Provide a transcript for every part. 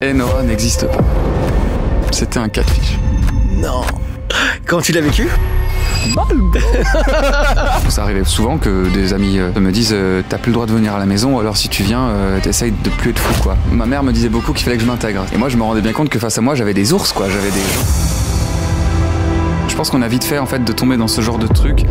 Et Noah n'existe pas. C'était un catfish. Non Quand tu l'as vécu Ça arrivait souvent que des amis euh, me disent euh, t'as plus le droit de venir à la maison alors si tu viens euh, t'essayes de plus être fou quoi. Ma mère me disait beaucoup qu'il fallait que je m'intègre et moi je me rendais bien compte que face à moi j'avais des ours quoi, j'avais des gens. Je pense qu'on a vite fait en fait de tomber dans ce genre de truc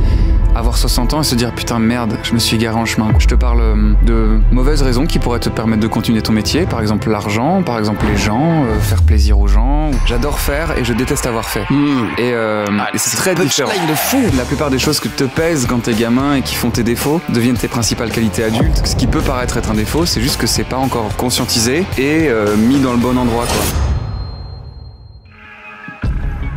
avoir 60 ans et se dire putain merde, je me suis garé en chemin. Je te parle euh, de mauvaises raisons qui pourraient te permettre de continuer ton métier, par exemple l'argent, par exemple les gens, euh, faire plaisir aux gens. J'adore faire et je déteste avoir fait. Hmm. Euh, ah, et, c'est très différent. fou. La plupart des choses que te pèsent quand t'es gamin et qui font tes défauts deviennent tes principales qualités adultes. Ce qui peut paraître être un défaut, c'est juste que c'est pas encore conscientisé et mis dans le bon endroit quoi.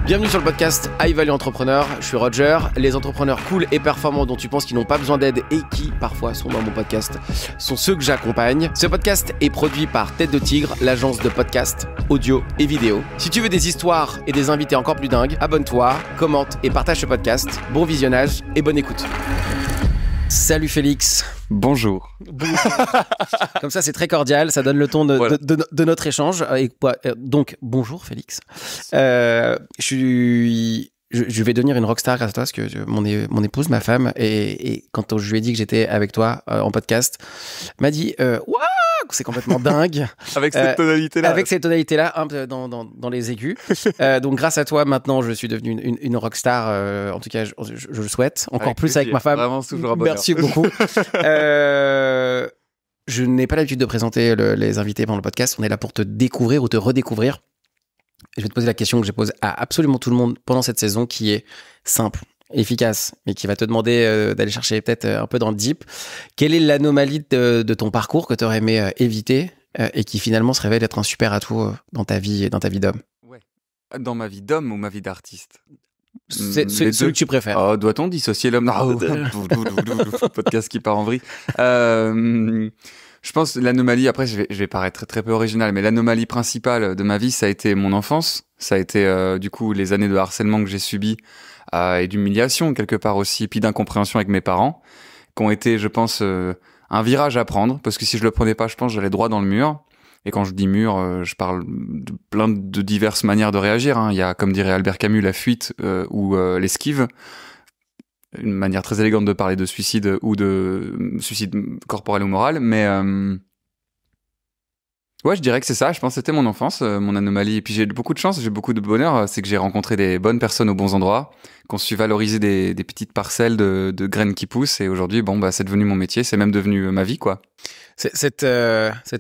Bienvenue sur le podcast High Value Entrepreneur. Je suis Roger. Les entrepreneurs cool et performants dont tu penses qu'ils n'ont pas besoin d'aide et qui parfois sont dans mon podcast sont ceux que j'accompagne. Ce podcast est produit par Tête de Tigre, l'agence de podcast audio et vidéo. Si tu veux des histoires et des invités encore plus dingues, abonne-toi, commente et partage ce podcast. Bon visionnage et bonne écoute. Salut Félix. Bonjour. Comme ça, c'est très cordial, ça donne le ton de, notre échange. Et, bah, euh, donc, bonjour Félix. Euh, je vais devenir une rockstar grâce à toi parce que mon, mon épouse, ma femme, et, quand je lui ai dit que j'étais avec toi euh, en podcast, m'a dit c'est complètement dingue. avec cette euh, tonalité-là. Avec cette tonalité-là, dans, dans, les aigus. Euh, donc, grâce à toi, maintenant, je suis devenu une, une, rockstar. Euh, en tout cas, je, le souhaite. Encore plus avec ma femme. Merci beaucoup. je n'ai pas l'habitude de présenter les invités pendant le podcast. On est là pour te découvrir ou te redécouvrir. je vais te poser la question que je pose à absolument tout le monde pendant cette saison qui est simple efficace, mais qui va te demander euh, d'aller chercher peut-être euh, un peu dans le deep. Quelle est l'anomalie de, ton parcours que tu aurais aimé euh, éviter et qui finalement se révèle être un super atout dans ta vie et dans ta vie d'homme Dans ma vie d'homme ou ma vie d'artiste c'est mm, celui que tu préfères. Oh, doit-on dissocier l'homme Podcast qui part en vrille. je pense l'anomalie. Après, je vais, paraître très, peu original, mais l'anomalie principale de ma vie, ça a été mon enfance. Ça a été du coup les années de harcèlement que j'ai subi ah, et d'humiliation quelque part aussi, puis d'incompréhension avec mes parents, qui ont été, je pense, euh, un virage à prendre, parce que si je le prenais pas, je pense, j'allais droit dans le mur. Et quand je dis mur, euh, je parle de plein de diverses manières de réagir. Hein. Il y a, comme dirait Albert Camus, la fuite euh, ou l'esquive. Une manière très élégante de parler de suicide ou de suicide corporel ou moral. Mais, Ouais, je dirais que c'est ça. Je pense que c'était mon enfance, euh, mon anomalie. Et puis j'ai beaucoup de chance, j'ai beaucoup de bonheur. Euh, c'est que j'ai rencontré des bonnes personnes aux bons endroits, qu'on s'est valoriser des, petites parcelles de, graines qui poussent. Et aujourd'hui, bon, bah, c'est devenu mon métier, c'est même devenu euh, ma vie, quoi. Cette,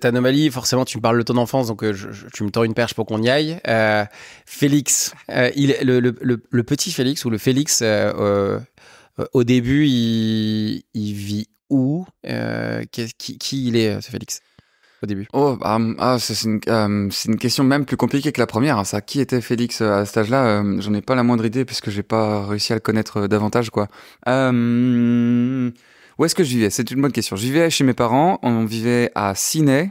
anomalie, forcément, tu me parles de ton enfance, donc tu me tends une perche pour qu'on y aille. Félix, il, le, le, petit Félix ou le Félix, au début, il, vit où qui il est, ce Félix début Oh, ah, ah, euh, c'est une, question même plus compliquée que la première. Hein, ça, qui était Félix euh, à cet âge-là euh, J'en ai pas la moindre idée puisque j'ai pas réussi à le connaître davantage, quoi. où est-ce que je vivais C'est une bonne question. Je vivais chez mes parents. On vivait à Ciney.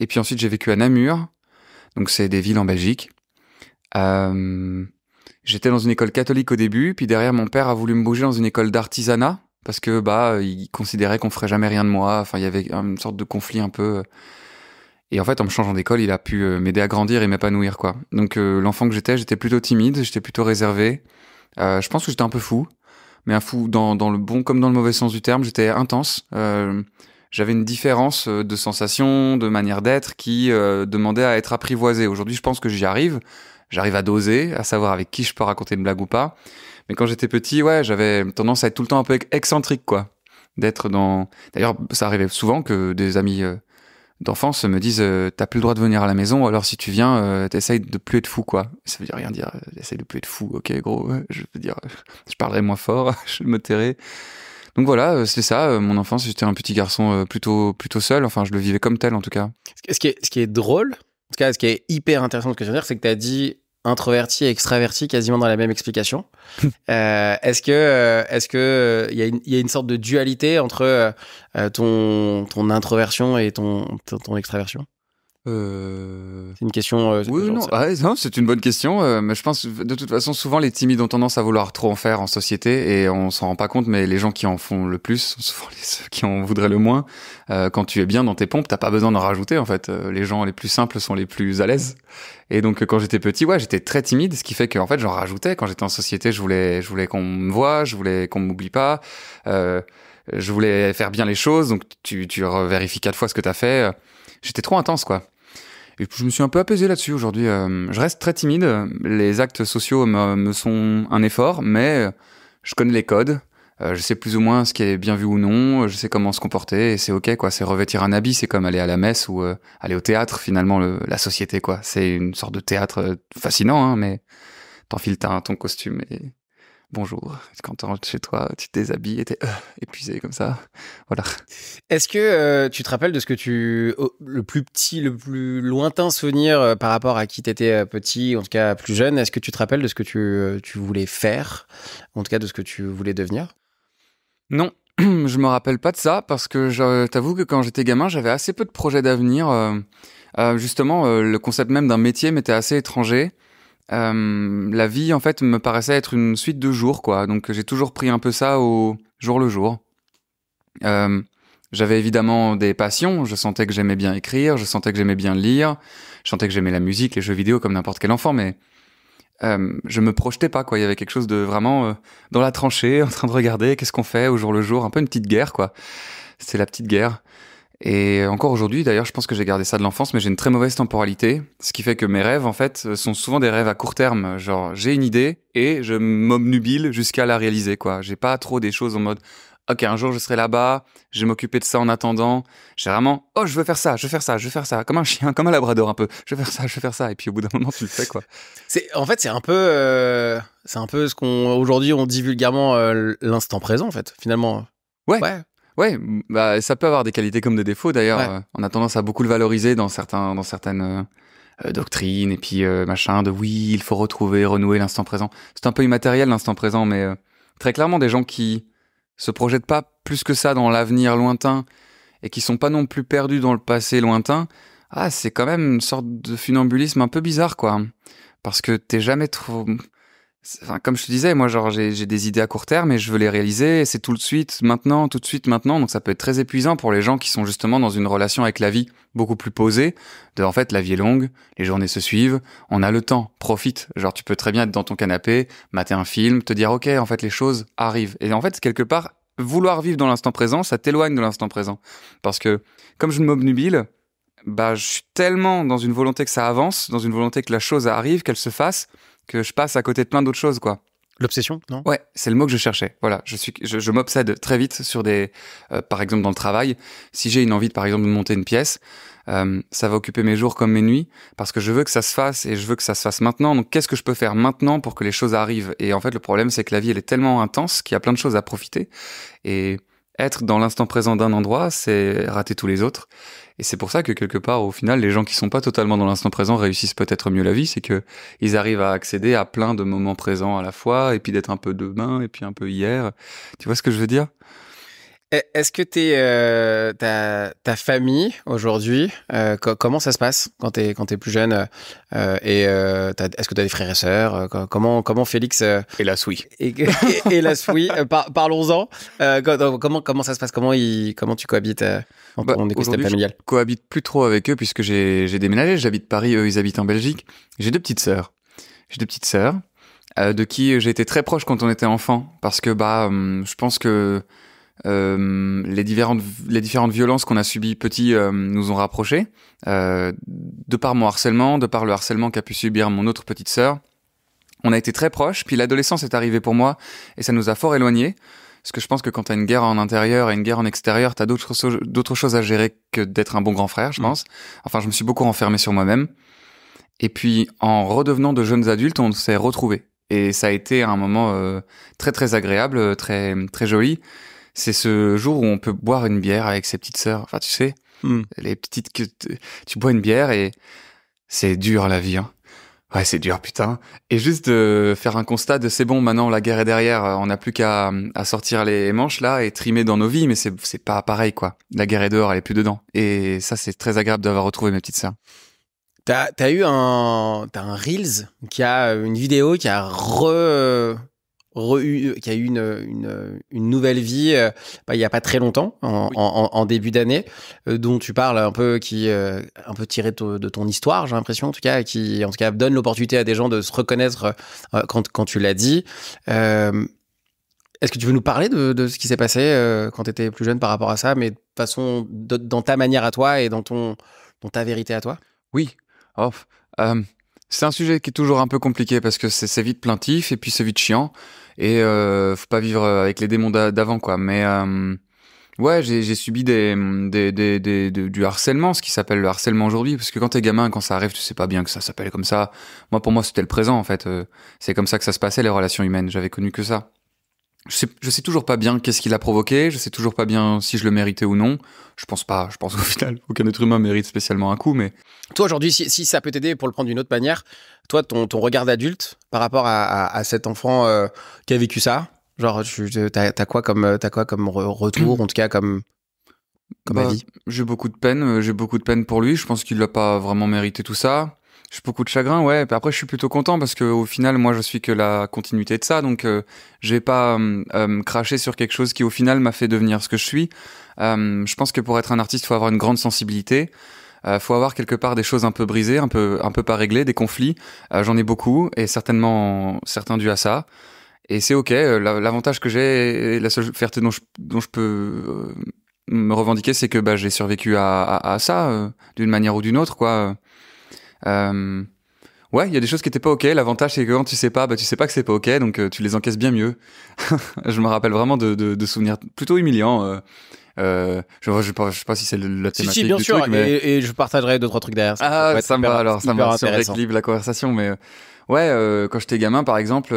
Et puis ensuite, j'ai vécu à Namur. Donc, c'est des villes en Belgique. J'étais dans une école catholique au début, puis derrière mon père a voulu me bouger dans une école d'artisanat parce que bah il considérait qu'on ferait jamais rien de moi. Enfin, il y avait une sorte de conflit un peu. Euh. Et en fait, en me changeant d'école, il a pu euh, m'aider à grandir et m'épanouir quoi. Donc euh, l'enfant que j'étais, j'étais plutôt timide, j'étais plutôt réservé. je pense que j'étais un peu fou, mais un fou dans, le bon comme dans le mauvais sens du terme. J'étais intense. j'avais une différence de sensation, de manière d'être qui demandait à être apprivoisée. Aujourd'hui, je pense que j'y arrive. J'arrive à doser, à savoir avec qui je peux raconter une blague ou pas. Mais quand j'étais petit, ouais, j'avais tendance à être tout le temps un peu excentrique, quoi. D'être dans. D'ailleurs, ça arrivait souvent que des amis euh, d'enfance me disent euh, T'as plus le droit de venir à la maison, alors si tu viens, euh, t'essayes de plus être fou, quoi. Ça veut dire rien dire. J'essaye de plus être fou, ok, gros. Je veux dire, je parlerai moins fort, je me tairai. Donc voilà, c'est ça, mon enfance, j'étais un petit garçon plutôt, plutôt seul, enfin je le vivais comme tel en tout cas. Ce qui est, drôle, en tout cas ce qui est hyper intéressant de ce que tu veux dire, c'est que tu as dit introverti et extraverti quasiment dans la même explication. Euh, est-ce que euh, est-ce que il euh, y, a une sorte de dualité entre ton ton introversion et ton extraversion euh, c'est une question. Euh, ah, c'est une bonne question. Euh, mais je pense, de toute façon, souvent les timides ont tendance à vouloir trop en faire en société et on s'en rend pas compte. Mais les gens qui en font le plus sont souvent ceux qui en voudraient le moins. quand tu es bien dans tes pompes, t'as pas besoin d'en rajouter en fait. les gens les plus simples sont les plus à l'aise. Et donc, quand j'étais petit, ouais, j'étais très timide, ce qui fait qu'en fait, j'en rajoutais. Quand j'étais en société, je voulais, je voulais qu'on me voie, je voulais qu'on m'oublie pas. je voulais faire bien les choses, donc tu, tu revérifies quatre fois ce que t'as fait j'étais trop intense, quoi. Et je me suis un peu apaisé là-dessus aujourd'hui. Euh, je reste très timide. Les actes sociaux me, sont un effort, mais euh, je connais les codes. Euh, je sais plus ou moins ce qui est bien vu ou non. Je sais comment se comporter et c'est ok quoi. C'est revêtir un habit, c'est comme aller à la messe ou aller au théâtre. Finalement, la société quoi. C'est une sorte de théâtre fascinant, hein, mais t'enfiles ton costume et bonjour. Quand tu rentres chez toi, tu te déshabilles et t'es euh, épuisé comme ça. Voilà. Est-ce que euh, tu te rappelles de ce que tu. le plus petit, le plus lointain souvenir euh, par rapport à qui étais petit, en tout cas plus jeune, est-ce que tu te rappelles de ce que tu, tu voulais faire En tout cas, de ce que tu voulais devenir Non. Je me rappelle pas de ça parce que je t'avoue que quand j'étais gamin, j'avais assez peu de projets d'avenir. justement, le concept même d'un métier m'était assez étranger. Euh, la vie en fait me paraissait être une suite de jours quoi. Donc j'ai toujours pris un peu ça au jour le jour. Euh, j'avais évidemment des passions, je sentais que j'aimais bien écrire, je sentais que j'aimais bien lire, je sentais que j'aimais la musique, les jeux vidéo comme n'importe quel enfant, mais euh, je me projetais pas quoi. Il y avait quelque chose de vraiment dans la tranchée, en train de regarder qu'est-ce qu'on fait au jour le jour, un peu une petite guerre quoi. C'est la petite guerre. Et encore aujourd'hui, d'ailleurs, je pense que j'ai gardé ça de l'enfance, mais j'ai une très mauvaise temporalité, ce qui fait que mes rêves, en fait, sont souvent des rêves à court terme. Genre, j'ai une idée et je m'obnubile jusqu'à la réaliser, quoi. J'ai pas trop des choses en mode, ok, un jour je serai là-bas, je vais m'occuper de ça en attendant. J'ai vraiment, oh, je veux faire ça, je veux faire ça, je veux faire ça, comme un chien, comme un labrador un peu. Je veux faire ça, je veux faire ça, et puis au bout d'un moment, tu le fais, quoi. C'est, en fait, c'est un peu, euh, c'est un peu ce qu'on aujourd'hui on dit vulgairement euh, l'instant présent, en fait, finalement. ouais. Ouais, bah, ça peut avoir des qualités comme des défauts d'ailleurs. Euh, on a tendance à beaucoup le valoriser dans, certains, dans certaines euh, euh, doctrines et puis machin de oui, il faut retrouver, renouer l'instant présent. C'est un peu immatériel l'instant présent, mais très clairement des gens qui se projettent pas plus que ça dans l'avenir lointain et qui sont pas non plus perdus dans le passé lointain. Ah, c'est quand même une sorte de funambulisme un peu bizarre quoi. Parce que t'es jamais trop comme je te disais, moi, genre, j'ai des idées à court terme et je veux les réaliser. C'est tout de suite, maintenant, tout de suite, maintenant. Donc, ça peut être très épuisant pour les gens qui sont justement dans une relation avec la vie beaucoup plus posée. De, en fait, la vie est longue, les journées se suivent, on a le temps, profite. Genre, tu peux très bien être dans ton canapé, mater un film, te dire, ok, en fait, les choses arrivent. Et en fait, quelque part, vouloir vivre dans l'instant présent, ça t'éloigne de l'instant présent. Parce que, comme je m'obnubile, bah, je suis tellement dans une volonté que ça avance, dans une volonté que la chose arrive, qu'elle se fasse, que je passe à côté de plein d'autres choses, quoi. L'obsession, non Ouais, c'est le mot que je cherchais. Voilà, je suis, je, m'obsède très vite sur des, euh, par exemple dans le travail. Si j'ai une envie, de, par exemple, de monter une pièce, euh, ça va occuper mes jours comme mes nuits parce que je veux que ça se fasse et je veux que ça se fasse maintenant. Donc, qu'est-ce que je peux faire maintenant pour que les choses arrivent Et en fait, le problème, c'est que la vie elle est tellement intense qu'il y a plein de choses à profiter et être dans l'instant présent d'un endroit, c'est rater tous les autres. Et c'est pour ça que quelque part, au final, les gens qui sont pas totalement dans l'instant présent réussissent peut-être mieux la vie, c'est que ils arrivent à accéder à plein de moments présents à la fois, et puis d'être un peu demain, et puis un peu hier. Tu vois ce que je veux dire? E, est-ce que t'es, euh, ta, ta, famille aujourd'hui, euh, comment ça se passe quand t'es quand es plus jeune euh, Et euh, est-ce que t'as des frères et sœurs Comment comment Félix la oui. Et, la oui. Parlons-en. comment comment ça se passe Comment comment tu cohabites en bah, ton familial cohabite plus trop avec eux puisque j'ai déménagé. J'habite Paris, eux ils habitent en Belgique. J'ai deux petites sœurs. J'ai deux petites sœurs de qui j'ai été très proche quand on était enfant parce que bah hum, je pense que euh, les différentes les différentes violences qu'on a subies petit euh, nous ont rapprochés euh, de par mon harcèlement, de par le harcèlement qu'a pu subir mon autre petite sœur. On a été très proches, puis l'adolescence est arrivée pour moi et ça nous a fort éloignés. Parce que je pense que quand t'as une guerre en intérieur et une guerre en extérieur, t'as d'autres d'autres choses à gérer que d'être un bon grand frère, je mmh. pense. Enfin, je me suis beaucoup renfermé sur moi-même. Et puis, en redevenant de jeunes adultes, on s'est retrouvés. Et ça a été un moment très très agréable, très très joli c'est ce jour où on peut boire une bière avec ses petites sœurs. Enfin, tu sais, hmm. les petites que tu bois une bière et c'est dur la vie. Hein. Ouais, c'est dur, putain. Et juste de faire un constat de c'est bon, maintenant la guerre est derrière, on n'a plus qu'à sortir les manches là et trimer dans nos vies, mais c'est pas pareil quoi. La guerre est dehors, elle est plus dedans. Et ça, c'est très agréable d'avoir retrouvé mes petites sœurs. T'as eu un, t'as un Reels qui a une vidéo qui a re, euh, qui a eu une, nouvelle vie euh, bah, il n'y a pas très longtemps, en, début d'année, euh, dont tu parles un peu, qui un peu tiré de, ton histoire, j'ai l'impression, en tout cas, qui en tout cas donne l'opportunité à des gens de se reconnaître quand, tu l'as dit. Est-ce que tu veux nous parler de, ce qui s'est passé quand tu étais plus jeune par rapport à ça, mais de façon dans ta manière à toi et dans, ton, dans ta vérité à toi Oui. c'est un sujet qui est toujours un peu compliqué parce que c'est vite plaintif et puis c'est vite chiant et euh, faut pas vivre euh, avec les démons d'avant quoi mais euh, ouais j'ai subi des, des, des, du harcèlement ce qui s'appelle le harcèlement aujourd'hui parce que quand t'es gamin quand ça arrive tu sais pas bien que ça s'appelle comme ça moi pour moi c'était le présent en fait euh. c'est comme ça que ça se passait les relations humaines j'avais connu que ça je sais, sais toujours pas bien qu'est-ce qui l'a provoqué, je sais toujours pas bien si je le méritais ou non. Je pense pas, je pense qu'au final, aucun être humain mérite spécialement un coup, mais. Toi, aujourd'hui, si, ça peut t'aider pour le prendre d'une autre manière, toi, ton, regard d'adulte par rapport à, cet enfant euh, qui a vécu ça, genre, t'as as quoi comme, as quoi comme retour, en tout cas, comme, comme bah, J'ai beaucoup de peine, euh, j'ai beaucoup de peine pour lui. Je pense qu'il n'a pas vraiment mérité tout ça. J'ai beaucoup de chagrin, ouais. Après, je suis plutôt content parce que au final, moi, je suis que la continuité de ça, donc euh, je pas euh, euh, craché sur quelque chose qui, au final, m'a fait devenir ce que je suis. Euh, je pense que pour être un artiste, faut avoir une grande sensibilité. faut avoir quelque part des choses un peu brisées, un peu un peu pas réglées, des conflits. J'en ai beaucoup et certainement certains dus à ça. Et c'est ok. L'avantage que j'ai, la seule fierté dont je, dont je peux me revendiquer, c'est que bah, j'ai survécu à, à, à ça d'une manière ou d'une autre, quoi euh, ouais, il y a des choses qui étaient pas ok. L'avantage c'est que quand tu sais pas, bah tu sais pas que c'est pas ok, donc euh, tu les encaisses bien mieux. je me rappelle vraiment de, de, souvenirs plutôt humiliants. Euh, euh je, je, sais pas si c'est la thématique si, si, bien sûr, et, je partagerai deux trois trucs derrière. Ça ah, ça, me va alors, ça me rééquilibre la conversation. Mais ouais, quand j'étais gamin, par exemple,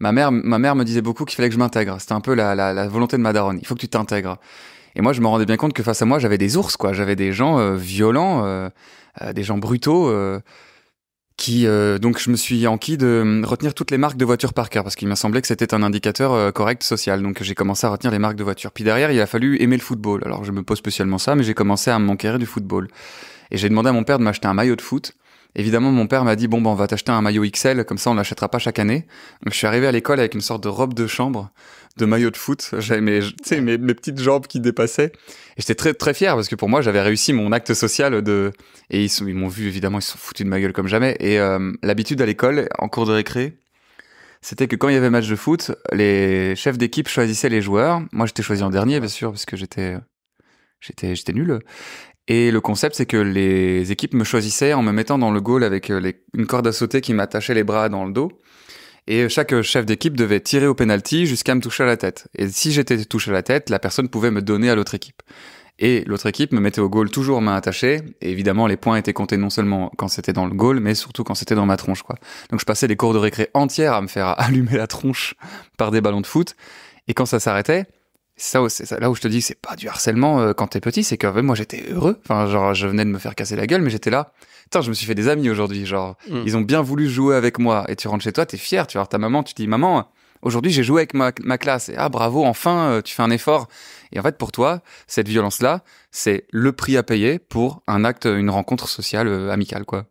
ma mère, ma mère me disait beaucoup qu'il fallait que je m'intègre. C'était un peu la, la, volonté de ma Il faut que tu t'intègres. Et moi, je me rendais bien compte que face à moi, j'avais des ours, quoi. J'avais des gens violents des gens brutaux euh, qui euh, donc je me suis enquis de retenir toutes les marques de voitures par cœur parce qu'il m'a semblé que c'était un indicateur euh, correct social. Donc j'ai commencé à retenir les marques de voitures. Puis derrière, il a fallu aimer le football. Alors je me pose spécialement ça, mais j'ai commencé à m'enquérir du football. Et j'ai demandé à mon père de m'acheter un maillot de foot. Évidemment, mon père m'a dit bon ben on va t'acheter un maillot XL comme ça on l'achètera pas chaque année. je suis arrivé à l'école avec une sorte de robe de chambre de maillot de foot. J'avais mes, mes petites jambes qui dépassaient. Et j'étais très, très fier parce que pour moi, j'avais réussi mon acte social de, et ils, ils m'ont vu, évidemment, ils se sont foutus de ma gueule comme jamais. Et euh, l'habitude à l'école, en cours de récré, c'était que quand il y avait match de foot, les chefs d'équipe choisissaient les joueurs. Moi, j'étais choisi en dernier, bien sûr, parce que j'étais, j'étais, j'étais nul. Et le concept, c'est que les équipes me choisissaient en me mettant dans le goal avec euh, une corde à sauter qui m'attachait les bras dans le dos et chaque chef d'équipe devait tirer au penalty jusqu'à me toucher à la tête. Et si j'étais touché à la tête, la personne pouvait me donner à l'autre équipe. Et l'autre équipe me mettait au goal toujours main attachée. Et évidemment, les points étaient comptés non seulement quand c'était dans le goal, mais surtout quand c'était dans ma tronche, quoi. Donc je passais des cours de récré entières à me faire allumer la tronche par des ballons de foot. Et quand ça s'arrêtait, ça, c'est là où je te dis c'est pas du harcèlement euh, quand t'es petit, c'est que même moi j'étais heureux. Enfin, genre, je venais de me faire casser la gueule, mais j'étais là. tiens je me suis fait des amis aujourd'hui. Genre, hmm. ils ont bien voulu jouer avec moi. Et tu rentres chez toi, t'es fier. Tu vois ta maman, tu dis, maman, aujourd'hui j'ai joué avec ma, classe. Et ah, bravo, enfin, euh, tu fais un effort. Et en fait, pour toi, cette violence-là, c'est le prix à payer pour un acte, une rencontre sociale euh, amicale, quoi.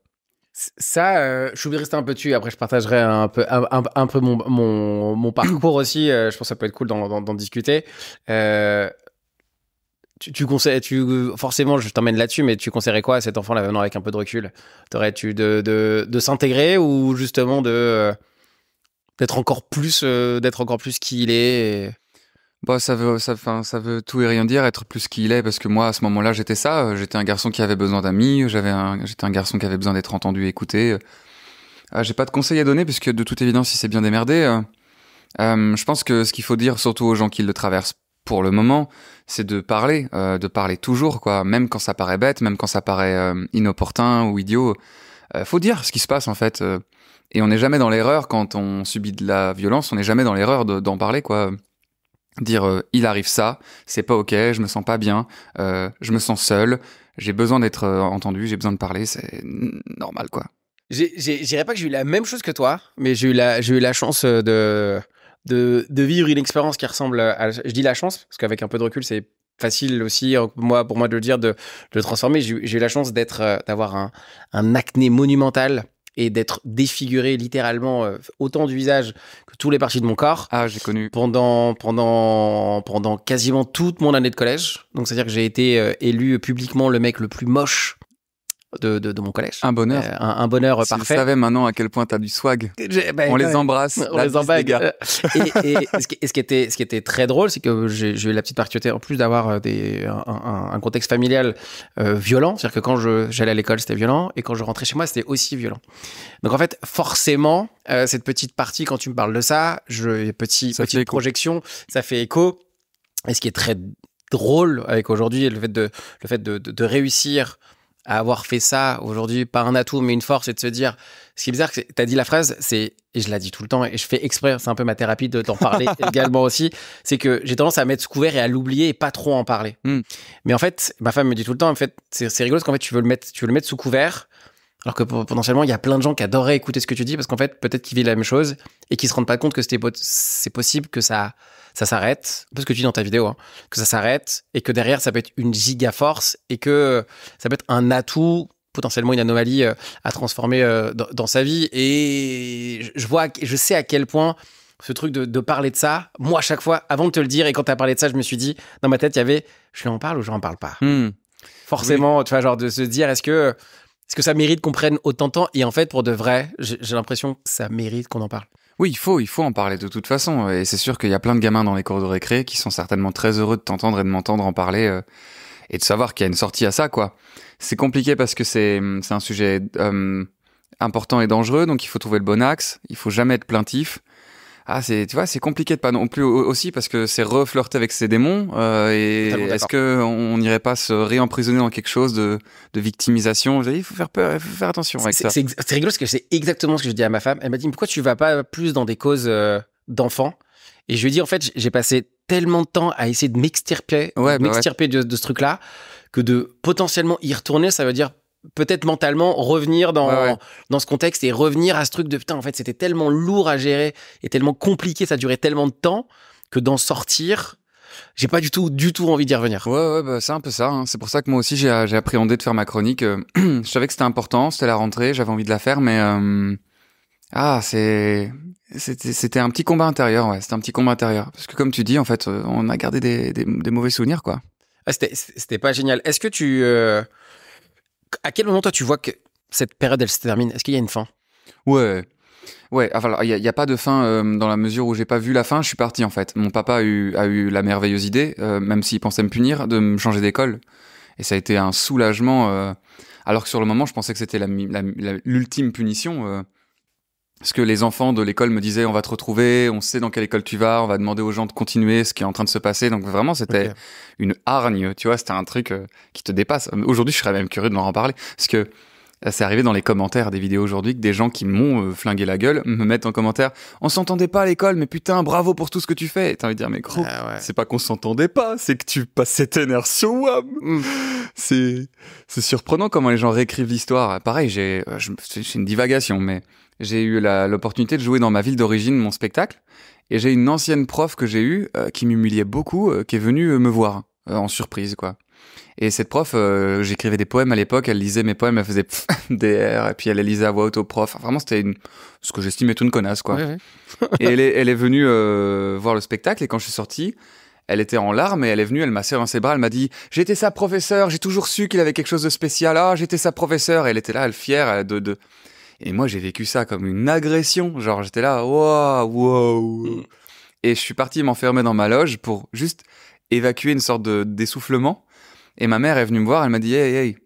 Ça, euh, je de rester un peu dessus. Après, je partagerai un peu, un, peu mon, parcours aussi. Euh, je pense que ça peut être cool d'en discuter. Euh, tu, conseilles, tu, forcément, je t'emmène là-dessus, mais tu conseillerais quoi à cet enfant-là venant avec un peu de recul T'aurais-tu de, s'intégrer ou justement de d'être encore plus, d'être encore plus qui il est bah, ça veut, ça, ça veut tout et rien dire, être plus qu'il est, parce que moi, à ce moment-là, j'étais ça. Euh, j'étais un garçon qui avait besoin d'amis, euh, j'avais un, j'étais un garçon qui avait besoin d'être entendu écouté. Euh. Ah, j'ai pas de conseils à donner, puisque de toute évidence, il s'est bien démerdé. je pense que ce qu'il faut dire, surtout aux gens qui le traversent pour le moment, c'est de parler, de parler toujours, quoi. Même quand ça paraît bête, même quand ça paraît inopportun ou idiot, faut dire ce qui se passe en fait. et on n'est jamais dans l'erreur quand on subit de la violence, on n'est jamais dans l'erreur d'en parler, quoi dire euh, il arrive ça, c'est pas ok, je me sens pas bien, euh, je me sens seul, j'ai besoin d'être euh, entendu, j'ai besoin de parler, c'est normal quoi. Je dirais pas que j'ai eu la même chose que toi, mais j'ai eu, la, eu la chance de, de, vivre une expérience qui ressemble à. Je dis la chance, parce qu'avec un peu de recul, c'est facile aussi moi, pour moi de le dire, de, le transformer. J'ai eu la chance d'avoir un, un acné monumental et d'être défiguré littéralement euh, autant du visage que tous les parties de mon corps. Ah, j'ai connu. Pendant, pendant, pendant quasiment toute mon année de collège. Donc, c'est-à-dire que j'ai été euh, élu publiquement le mec le plus moche de, mon collège. Un bonheur. Euh, un, bonheur si parfait. Tu savais maintenant à quel point tu as du swag. Ben, on les embrasse. On les embrasse. Euh, et, ce qui, était, ce qui était très drôle, c'est que j'ai eu la petite particularité, en plus d'avoir euh, des, un, contexte familial violent, c'est-à-dire que quand j'allais à l'école, c'était violent, et quand je rentrais chez moi, c'était aussi violent. Donc en fait, forcément, cette petite partie, quand tu me parles de ça, je, petit, petite projection, ça fait écho. Et ce qui est très drôle avec aujourd'hui, le fait de, le fait de réussir à avoir fait ça aujourd'hui, pas un atout, mais une force, et de se dire. Ce qui est bizarre, tu as dit la phrase, c'est, et je la dis tout le temps, et je fais exprès, c'est un peu ma thérapie de t'en parler également aussi, c'est que j'ai tendance à mettre sous couvert et à l'oublier et pas trop en parler. Hmm. Mais en fait, ma femme me dit tout le temps, en fait, c'est rigolo parce qu'en fait, tu veux, le mettre, tu veux le mettre sous couvert alors que potentiellement, il y a plein de gens qui adoraient écouter ce que tu dis parce qu'en fait, peut-être qu'ils vivent la même chose et qui se rendent pas compte que c'est possible que ça, ça s'arrête, parce que tu dis dans ta vidéo, hein, que ça s'arrête et que derrière, ça peut être une giga force et que ça peut être un atout potentiellement une anomalie euh, à transformer euh, dans, sa vie. Et je vois, je sais à quel point ce truc de, parler de ça, moi, à chaque fois, avant de te le dire, et quand tu as parlé de ça, je me suis dit, dans ma tête, il y avait, je lui en parle ou je n'en parle pas. Hmm. Forcément, tu vois, genre de se dire, est-ce que est-ce que ça mérite qu'on prenne autant de temps Et en fait, pour de vrai, j'ai l'impression que ça mérite qu'on en parle. Oui, il faut, il faut en parler de toute façon. Et c'est sûr qu'il y a plein de gamins dans les cours de récré qui sont certainement très heureux de t'entendre et de m'entendre en parler euh, et de savoir qu'il y a une sortie à ça, quoi. C'est compliqué parce que c'est un sujet euh, important et dangereux, donc il faut trouver le bon axe. Il faut jamais être plaintif ah c'est tu vois c'est compliqué de pas non plus aussi parce que c'est reflirter avec ces démons euh, et est-ce que on n'irait pas se réemprisonner dans quelque chose de, de victimisation il faut faire peur il faut faire attention avec ça c'est rigolo parce que c'est exactement ce que je dis à ma femme elle m'a dit pourquoi tu vas pas plus dans des causes euh, d'enfants et je lui ai dit en fait j'ai passé tellement de temps à essayer de m'extirper bah de ce truc là que de potentiellement y retourner ça veut dire peut-être mentalement revenir dans, dans ce contexte et revenir à ce truc de putain, en fait, c'était tellement lourd à gérer et tellement compliqué, ça durait tellement de temps que d'en sortir, j'ai pas du tout, du tout envie d'y revenir. Ouais, ouais, bah, c'est un peu ça. Hein. C'est pour ça que moi aussi, j'ai, j'ai appréhendé de faire ma chronique. Euh, je savais que c'était important, c'était la rentrée, j'avais envie de la faire, mais euh, ah, c'est c'était, c'était un petit combat intérieur, ouais. C'était un petit combat intérieur, parce que comme tu dis, en fait, euh, on a gardé des, des, mauvais souvenirs, quoi. Ah, c'était, c'était pas génial. Est-ce que tu à quel moment, toi, tu vois que cette période, elle se termine Est-ce qu'il y a une fin Ouais. Ouais, il n'y a, pas de fin euh, dans la mesure où j'ai pas vu la fin, je suis parti en fait. Mon papa a eu, a eu la merveilleuse idée, euh, même s'il pensait me punir, de me changer d'école. Et ça a été un soulagement, euh, alors que sur le moment, je pensais que c'était l'ultime punition. Parce que les enfants de l'école me disaient on va te retrouver, on sait dans quelle école tu vas, on va demander aux gens de continuer ce qui est en train de se passer. Donc vraiment c'était une hargne, tu vois, c'était un truc euh, qui te dépasse. Aujourd'hui je serais même curieux de leur en parler parce que euh, c'est arrivé dans les commentaires des vidéos aujourd'hui que des gens qui m'ont euh, flingué la gueule me mettent en commentaire on s'entendait pas à l'école mais putain bravo pour tout ce que tu fais. t'as envie de dire mais gros ah c'est pas qu'on s'entendait pas, c'est que tu passais cette énergie sur c'est surprenant comment les gens réécrivent l'histoire. Pareil j'ai c'est une divagation mais j'ai eu l'opportunité de jouer dans ma ville d'origine mon spectacle. Et j'ai une ancienne prof que j'ai eue euh, qui m'humiliait beaucoup, euh, qui est venue euh, me voir en surprise, quoi. Et cette prof, j'écrivais des poèmes à l'époque, elle lisait mes poèmes, elle faisait des DR, et puis elle les lisait à voix haute au prof. vraiment, c'était une... ce que j'estime être une connasse, quoi. et elle est, elle est venue voir le spectacle, et quand je suis sorti, elle était en larmes et elle est venue, elle m'a serré dans ses bras, elle m'a dit J'étais sa professeure, j'ai toujours su qu'il avait quelque chose de spécial, ah, j'étais sa professeure. Et elle était là, elle fière de, de, et moi, j'ai vécu ça comme une agression. Genre, j'étais là, waouh, waouh. Mm. Et je suis parti m'enfermer dans ma loge pour juste évacuer une sorte d'essoufflement. et ma mère est venue me voir, elle m'a dit, hey, hey,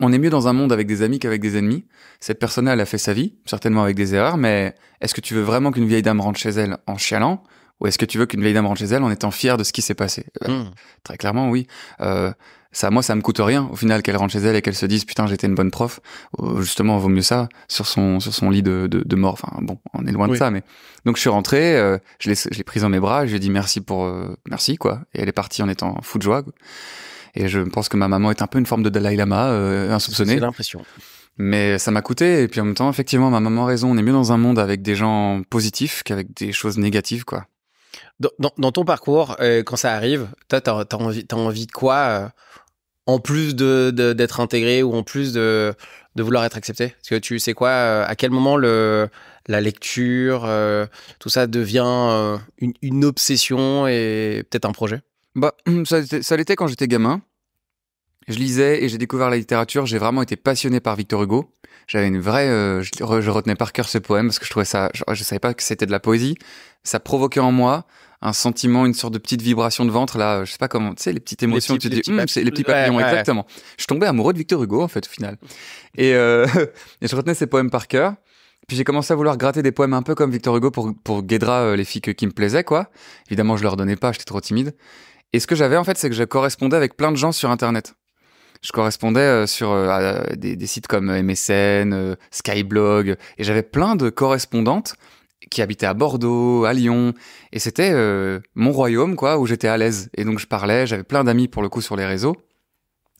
on est mieux dans un monde avec des amis qu'avec des ennemis. Cette personne-là, elle a fait sa vie, certainement avec des erreurs, mais est-ce que tu veux vraiment qu'une vieille dame rentre chez elle en chialant ou est-ce que tu veux qu'une vieille dame rentre chez elle en étant fière de ce qui s'est passé euh, mm. Très clairement, oui. Euh, ça, moi, ça me coûte rien au final qu'elle rentre chez elle et qu'elle se dise putain, j'étais une bonne prof. Euh, justement, vaut mieux ça sur son sur son lit de, de, mort. Enfin bon, on est loin de ça, mais donc je suis rentré, euh, je l'ai je l'ai prise dans mes bras, je lui ai dit merci pour euh, merci quoi, et elle est partie en étant fou de joie. Et je pense que ma maman est un peu une forme de Dalai Lama insoupçonnée. C'est l'impression. Mais ça m'a coûté et puis en même temps, effectivement, ma maman a raison. On est mieux dans un monde avec des gens positifs qu'avec des choses négatives quoi. Dans, ton parcours, quand ça arrive, toi, t'as envie, as envie de quoi en plus d'être intégré ou en plus de, vouloir être accepté Parce que tu sais quoi, euh, à quel moment le, la lecture, euh, tout ça devient euh, une, obsession et peut-être un projet bah, Ça, ça l'était quand j'étais gamin. Je lisais et j'ai découvert la littérature. J'ai vraiment été passionné par Victor Hugo. J'avais une vraie, je, retenais par cœur ce poème parce que je trouvais ça, savais pas que c'était de la poésie. Ça provoquait en moi un sentiment, une sorte de petite vibration de ventre, là, euh, je sais pas comment, tu sais, les petites émotions, tu dis, hmm, c'est les petits papillons, exactement. Je tombais amoureux de Victor Hugo, en fait, au final. Et, euh, je retenais ses poèmes par cœur. Puis j'ai commencé à vouloir gratter des poèmes un peu comme Victor Hugo pour, pour Guédra, euh, les filles qui me plaisaient, quoi. Évidemment, je leur donnais pas, j'étais trop timide. Et ce que j'avais, en fait, c'est que je correspondais avec plein de gens sur Internet je correspondais sur des, des, sites comme MSN, Skyblog, et j'avais plein de correspondantes qui habitait à Bordeaux, à Lyon, et c'était euh, mon royaume, quoi, où j'étais à l'aise. Et donc je parlais, j'avais plein d'amis pour le coup sur les réseaux.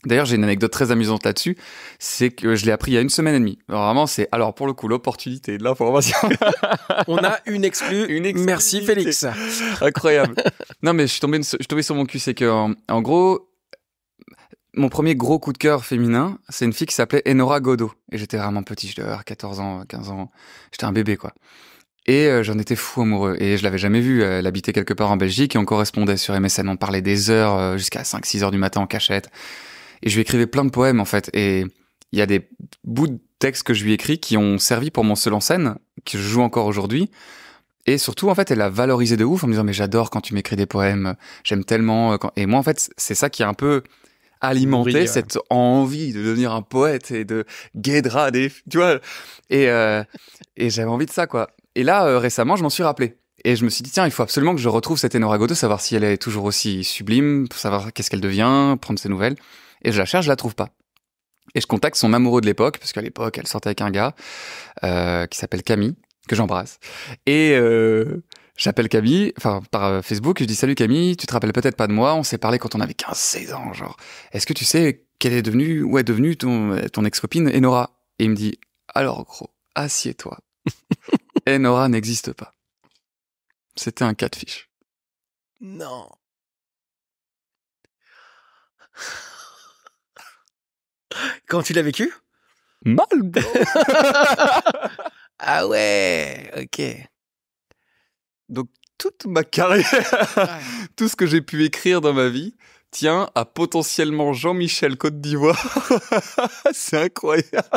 D'ailleurs, j'ai une anecdote très amusante là-dessus, c'est que je l'ai appris il y a une semaine et demie. vraiment, c'est alors pour le coup l'opportunité de l'information. On a une exclue. Une Merci Félix. Incroyable. non mais je suis tombé, je suis tombé sur mon cul, c'est que en, gros, mon premier gros coup de cœur féminin, c'est une fille qui s'appelait Enora Godot. Et j'étais vraiment petit, je euh, 14 ans, 15 ans. J'étais un bébé, quoi. Et euh, j'en étais fou amoureux. Et je l'avais jamais vue euh, Elle habitait quelque part en Belgique et on correspondait sur MSN. On parlait des heures euh, jusqu'à 5-6 heures du matin en cachette. Et je lui écrivais plein de poèmes, en fait. Et il y a des bouts de textes que je lui écris qui ont servi pour mon seul en scène, que je joue encore aujourd'hui. Et surtout, en fait, elle a valorisé de ouf en me disant, mais j'adore quand tu m'écris des poèmes, j'aime tellement. Et moi, en fait, c'est ça qui a un peu alimenté cette envie de devenir un poète et de guédra des, tu vois. et j'avais envie de ça, quoi. Et là, euh, récemment, je m'en suis rappelé. Et je me suis dit, tiens, il faut absolument que je retrouve cette Enora Godot, savoir si elle est toujours aussi sublime, pour savoir qu'est-ce qu'elle devient, prendre ses nouvelles. Et je la cherche, je la trouve pas. Et je contacte son amoureux de l'époque, parce qu'à l'époque, elle sortait avec un gars euh, qui s'appelle Camille, que j'embrasse. Et euh, j'appelle Camille, enfin par euh, Facebook, je dis salut Camille, tu te rappelles peut-être pas de moi, on s'est parlé quand on avait 15-16 ans, genre. Est-ce que tu sais quelle est devenue, où est devenue ton, ton ex-copine Enora Et il me dit, alors gros, assieds-toi. Et Nora n'existe pas. C'était un cas de fiche. Non. Quand il a vécu Mal. ah ouais, ok. Donc toute ma carrière, tout ce que j'ai pu écrire dans ma vie, tient à potentiellement Jean-Michel Côte d'Ivoire. C'est incroyable.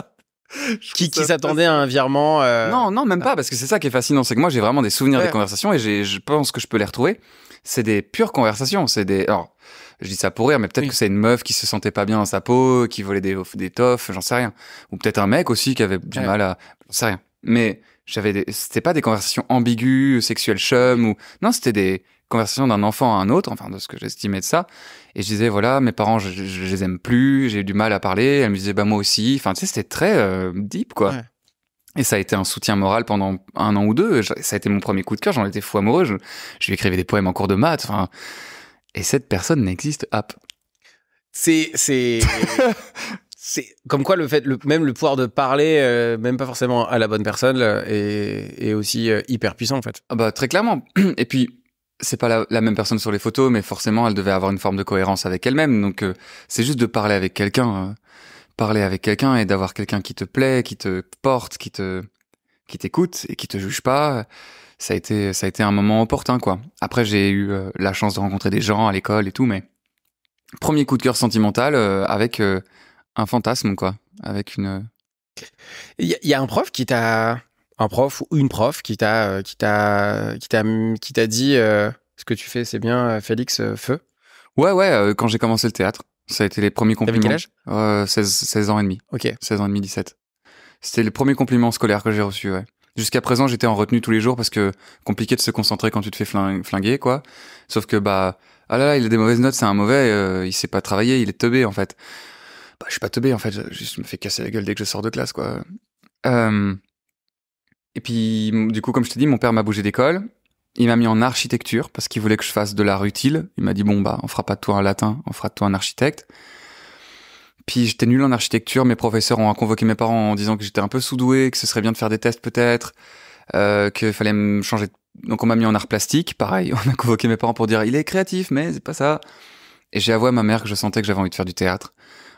qui, s'attendait à un virement. Euh, non, non, même ah. pas, parce que c'est ça qui est fascinant, c'est que moi j'ai vraiment des souvenirs des conversations et je pense que je peux les retrouver. C'est des pures conversations, c'est des. Alors, je dis ça pour rire, mais peut-être que c'est une meuf qui se sentait pas bien dans sa peau, qui volait des, des toffes, j'en sais rien. Ou peut-être un mec aussi qui avait du mal à. J'en sais rien. Mais j'avais des... c'était pas des conversations ambiguës, sexuelles chum ou non, c'était des conversations d'un enfant à un autre, enfin de ce que j'estimais de ça. Et je disais voilà, mes parents, je, je, les aime plus, j'ai du mal à parler. Elle me disait bah moi aussi. Enfin tu sais, c'était très euh, deep quoi. Et ça a été un soutien moral pendant un an ou deux. Ça a été mon premier coup de cœur. J'en étais fou amoureux. Je, je lui écrivais des poèmes en cours de maths. Enfin, et cette personne n'existe pas. C'est, c'est, c'est comme quoi le fait, même le pouvoir de parler, euh, même pas forcément à la bonne personne, euh, est, aussi euh, hyper puissant en fait. Ah bah très clairement. Et puis c'est pas la, même personne sur les photos, mais forcément elle devait avoir une forme de cohérence avec elle-même. Donc c'est juste de parler avec quelqu'un, hein. parler avec quelqu'un et d'avoir quelqu'un qui te plaît, qui te porte, qui te qui t'écoute et qui te juge pas. Ça a été ça a été un moment opportun quoi. Après j'ai eu la chance de rencontrer des gens à l'école et tout, mais premier coup de cœur sentimental avec un fantasme, quoi, avec une. Euh, il y, a un prof qui t'a, un prof ou une prof qui t'a, euh, qui t'a, qui t'a, qui t'a dit euh, ce que tu fais, c'est bien, Félix Feu. Ouais, ouais. quand j'ai commencé le théâtre, ça a été les premiers compliments. Quel âge 16, 16, ans et demi. Ok. 16 ans et demi, 17. C'était les premiers compliments scolaires que j'ai reçus. Ouais. Jusqu'à présent, j'étais en retenue tous les jours parce que compliqué de se concentrer quand tu te fais flinguer, quoi. Sauf que bah, ah là là, il a des mauvaises notes, c'est un mauvais, il sait pas travailler, il est teubé en fait bah, je suis pas teubé en fait, je, me fais casser la gueule dès que je sors de classe quoi. Euh, et puis du coup comme je t'ai dit, mon père m'a bougé d'école, il m'a mis en architecture parce qu'il voulait que je fasse de l'art utile. Il m'a dit bon bah on fera pas de toi un latin, on fera de toi un architecte. Puis j'étais nul en architecture, mes professeurs ont convoqué mes parents en disant que j'étais un peu sous-doué, que ce serait bien de faire des tests peut-être, euh, qu'il fallait me changer. Donc on m'a mis en art plastique, pareil, on a convoqué mes parents pour dire il est créatif mais c'est pas ça. Et j'ai avoué à ma mère que je sentais que j'avais envie de faire du théâtre.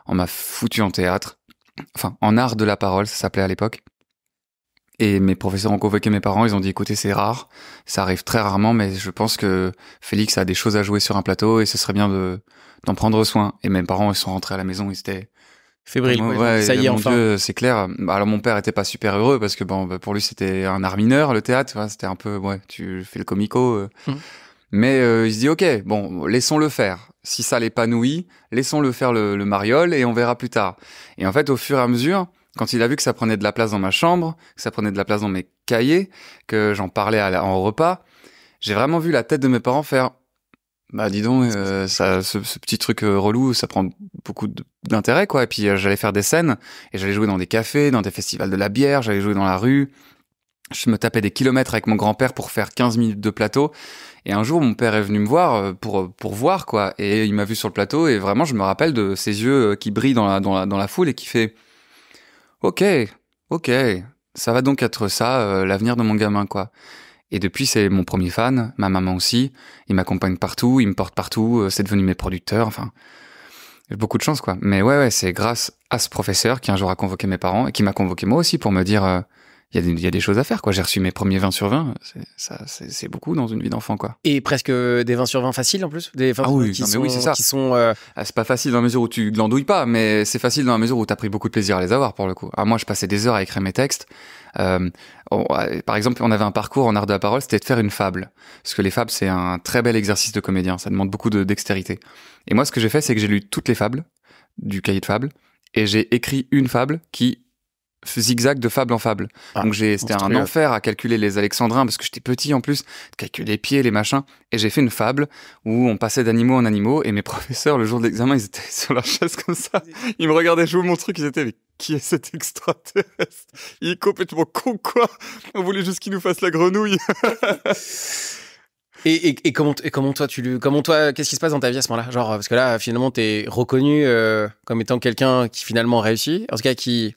On m'a foutu en théâtre, enfin en art de la parole, ça s'appelait à l'époque. Et mes professeurs ont convoqué mes parents, ils ont dit écoutez, c'est rare, ça arrive très rarement, mais je pense que Félix a des choses à jouer sur un plateau et ce serait bien de d'en prendre soin. Et mes parents, ils sont rentrés à la maison, ils étaient fébriles. ça y est, enfin. c'est clair. Bah, alors mon père était pas super heureux parce que bon, bah, pour lui c'était un art mineur, le théâtre, c'était un peu ouais, tu fais le comico. Euh. Mmh. Mais euh, il se dit ok, bon, laissons le faire. Si ça l'épanouit, laissons-le faire le, mariole et on verra plus tard. Et en fait, au fur et à mesure, quand il a vu que ça prenait de la place dans ma chambre, que ça prenait de la place dans mes cahiers, que j'en parlais à en repas, j'ai vraiment vu la tête de mes parents faire bah dis donc euh, ça ce, petit truc euh, relou ça prend beaucoup d'intérêt quoi et puis euh, j'allais faire des scènes et j'allais jouer dans des cafés dans des festivals de la bière j'allais jouer dans la rue je me tapais des kilomètres avec mon grand-père pour faire 15 minutes de plateau et un jour, mon père est venu me voir euh, pour, euh, pour voir, quoi. Et il m'a vu sur le plateau, et vraiment, je me rappelle de ses yeux euh, qui brillent dans la, dans la, foule et qui fait Ok, ok, ça va donc être ça, l'avenir de mon gamin, quoi. Et depuis, c'est mon premier fan, ma maman aussi. Il m'accompagne partout, il me porte partout, c'est devenu mes producteurs, enfin. J'ai beaucoup de chance, quoi. Mais ouais, ouais, c'est grâce à ce professeur qui un jour a convoqué mes parents et qui m'a convoqué moi aussi pour me dire il y, a des choses à faire. quoi. J'ai reçu mes premiers 20 sur 20. C'est beaucoup dans une vie d'enfant. quoi. Et presque euh, des 20 sur 20 faciles en plus Des ah oui, c'est ça. sont, euh, ah, c'est pas facile dans la mesure où tu glandouilles pas, mais c'est facile dans la mesure où tu as pris beaucoup de plaisir à les avoir pour le coup. Ah, moi, je passais des heures à écrire mes textes. Euh, par exemple, on avait un parcours en art de la parole, c'était de faire une fable. Parce que les fables, c'est un très bel exercice de comédien. Ça demande beaucoup de dextérité. Et moi, ce que j'ai fait, c'est que j'ai lu toutes les fables du cahier de fables et j'ai écrit une fable qui zigzag de fable en fable. Ah, donc j'ai c'était un enfer à calculer les alexandrins parce que j'étais petit en plus, calculer les pieds, les machins. Et j'ai fait une fable où on passait d'animaux en animaux et mes professeurs, le jour de l'examen, ils étaient sur leur chaise comme ça. Ils me regardaient jouer mon truc, ils étaient avec qui est cet extraterrestre Il est complètement con quoi On voulait juste qu'il nous fasse la grenouille. Et, et, comment, et, comment, toi, tu comment toi, qu'est-ce qui se passe dans ta vie à ce moment-là Genre, parce que là, finalement, t'es reconnu euh, comme étant quelqu'un qui finalement réussit, en tout cas qui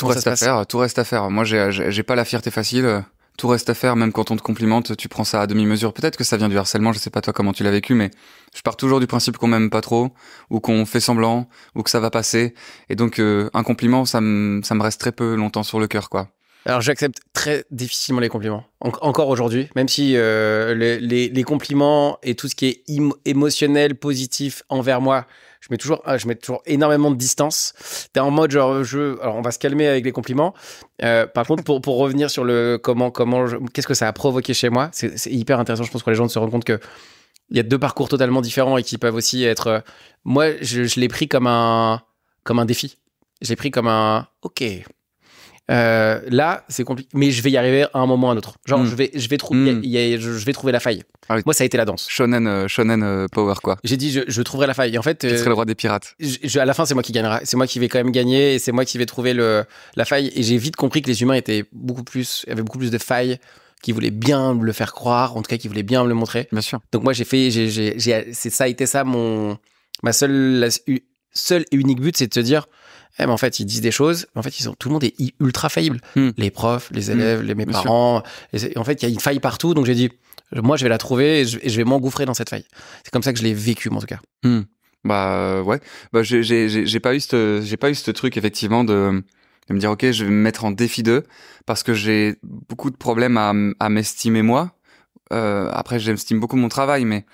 tout reste à faire, tout reste à faire. Moi, j'ai pas la fierté facile. Tout reste à faire, même quand on te complimente, tu prends ça à demi-mesure. Peut-être que ça vient du harcèlement, je sais pas toi comment tu l'as vécu, mais je pars toujours du principe qu'on m'aime pas trop, ou qu'on fait semblant, ou que ça va passer. Et donc, euh, un compliment, ça me, ça me reste très peu longtemps sur le cœur, quoi. Alors j'accepte très difficilement les compliments, encore aujourd'hui, même si euh, les, compliments et tout ce qui est émotionnel, positif envers moi, je mets toujours, ah, je mets toujours énormément de distance. T'es en mode genre, je, alors on va se calmer avec les compliments. Euh, par contre, pour, pour, revenir sur le comment, comment, qu'est-ce que ça a provoqué chez moi, c'est hyper intéressant. Je pense que les gens se rendent compte que il y a deux parcours totalement différents et qui peuvent aussi être. Euh, moi, je, je l'ai pris comme un, comme un défi. Je l'ai pris comme un, ok, euh, là, c'est compliqué, mais je vais y arriver à un moment ou à un autre. Genre, hmm. je vais, je vais trouver, hmm. je, vais trouver la faille. Ah moi, ça a été la danse. Shonen, euh, euh, power quoi. J'ai dit, je, je, trouverai la faille. en fait, je le roi des pirates. à la fin, c'est moi qui gagnera. C'est moi qui vais quand même gagner et c'est moi qui vais trouver la faille. Et j'ai vite compris que les humains étaient beaucoup plus, avaient beaucoup plus de failles qui voulaient bien me le faire croire, en tout cas qui voulaient bien me le montrer. Bien sûr. Donc moi j'ai fait, c'est ça a été ça mon ma seule et unique but, c'est de se dire eh ben en fait ils disent des choses en fait ils sont tout le monde est ultra faillible hmm. les profs les hmm. élèves les, mes parents et en fait il y a une faille partout donc j'ai dit moi je vais la trouver et je, vais m'engouffrer dans cette faille c'est comme ça que je l'ai vécu en tout cas hmm. bah euh, ouais bah j'ai pas eu ce j'ai pas eu ce truc effectivement de de me dire ok je vais me mettre en défi d'eux parce que j'ai beaucoup de problèmes à, à m'estimer moi euh, après, j'estime beaucoup mon travail, mais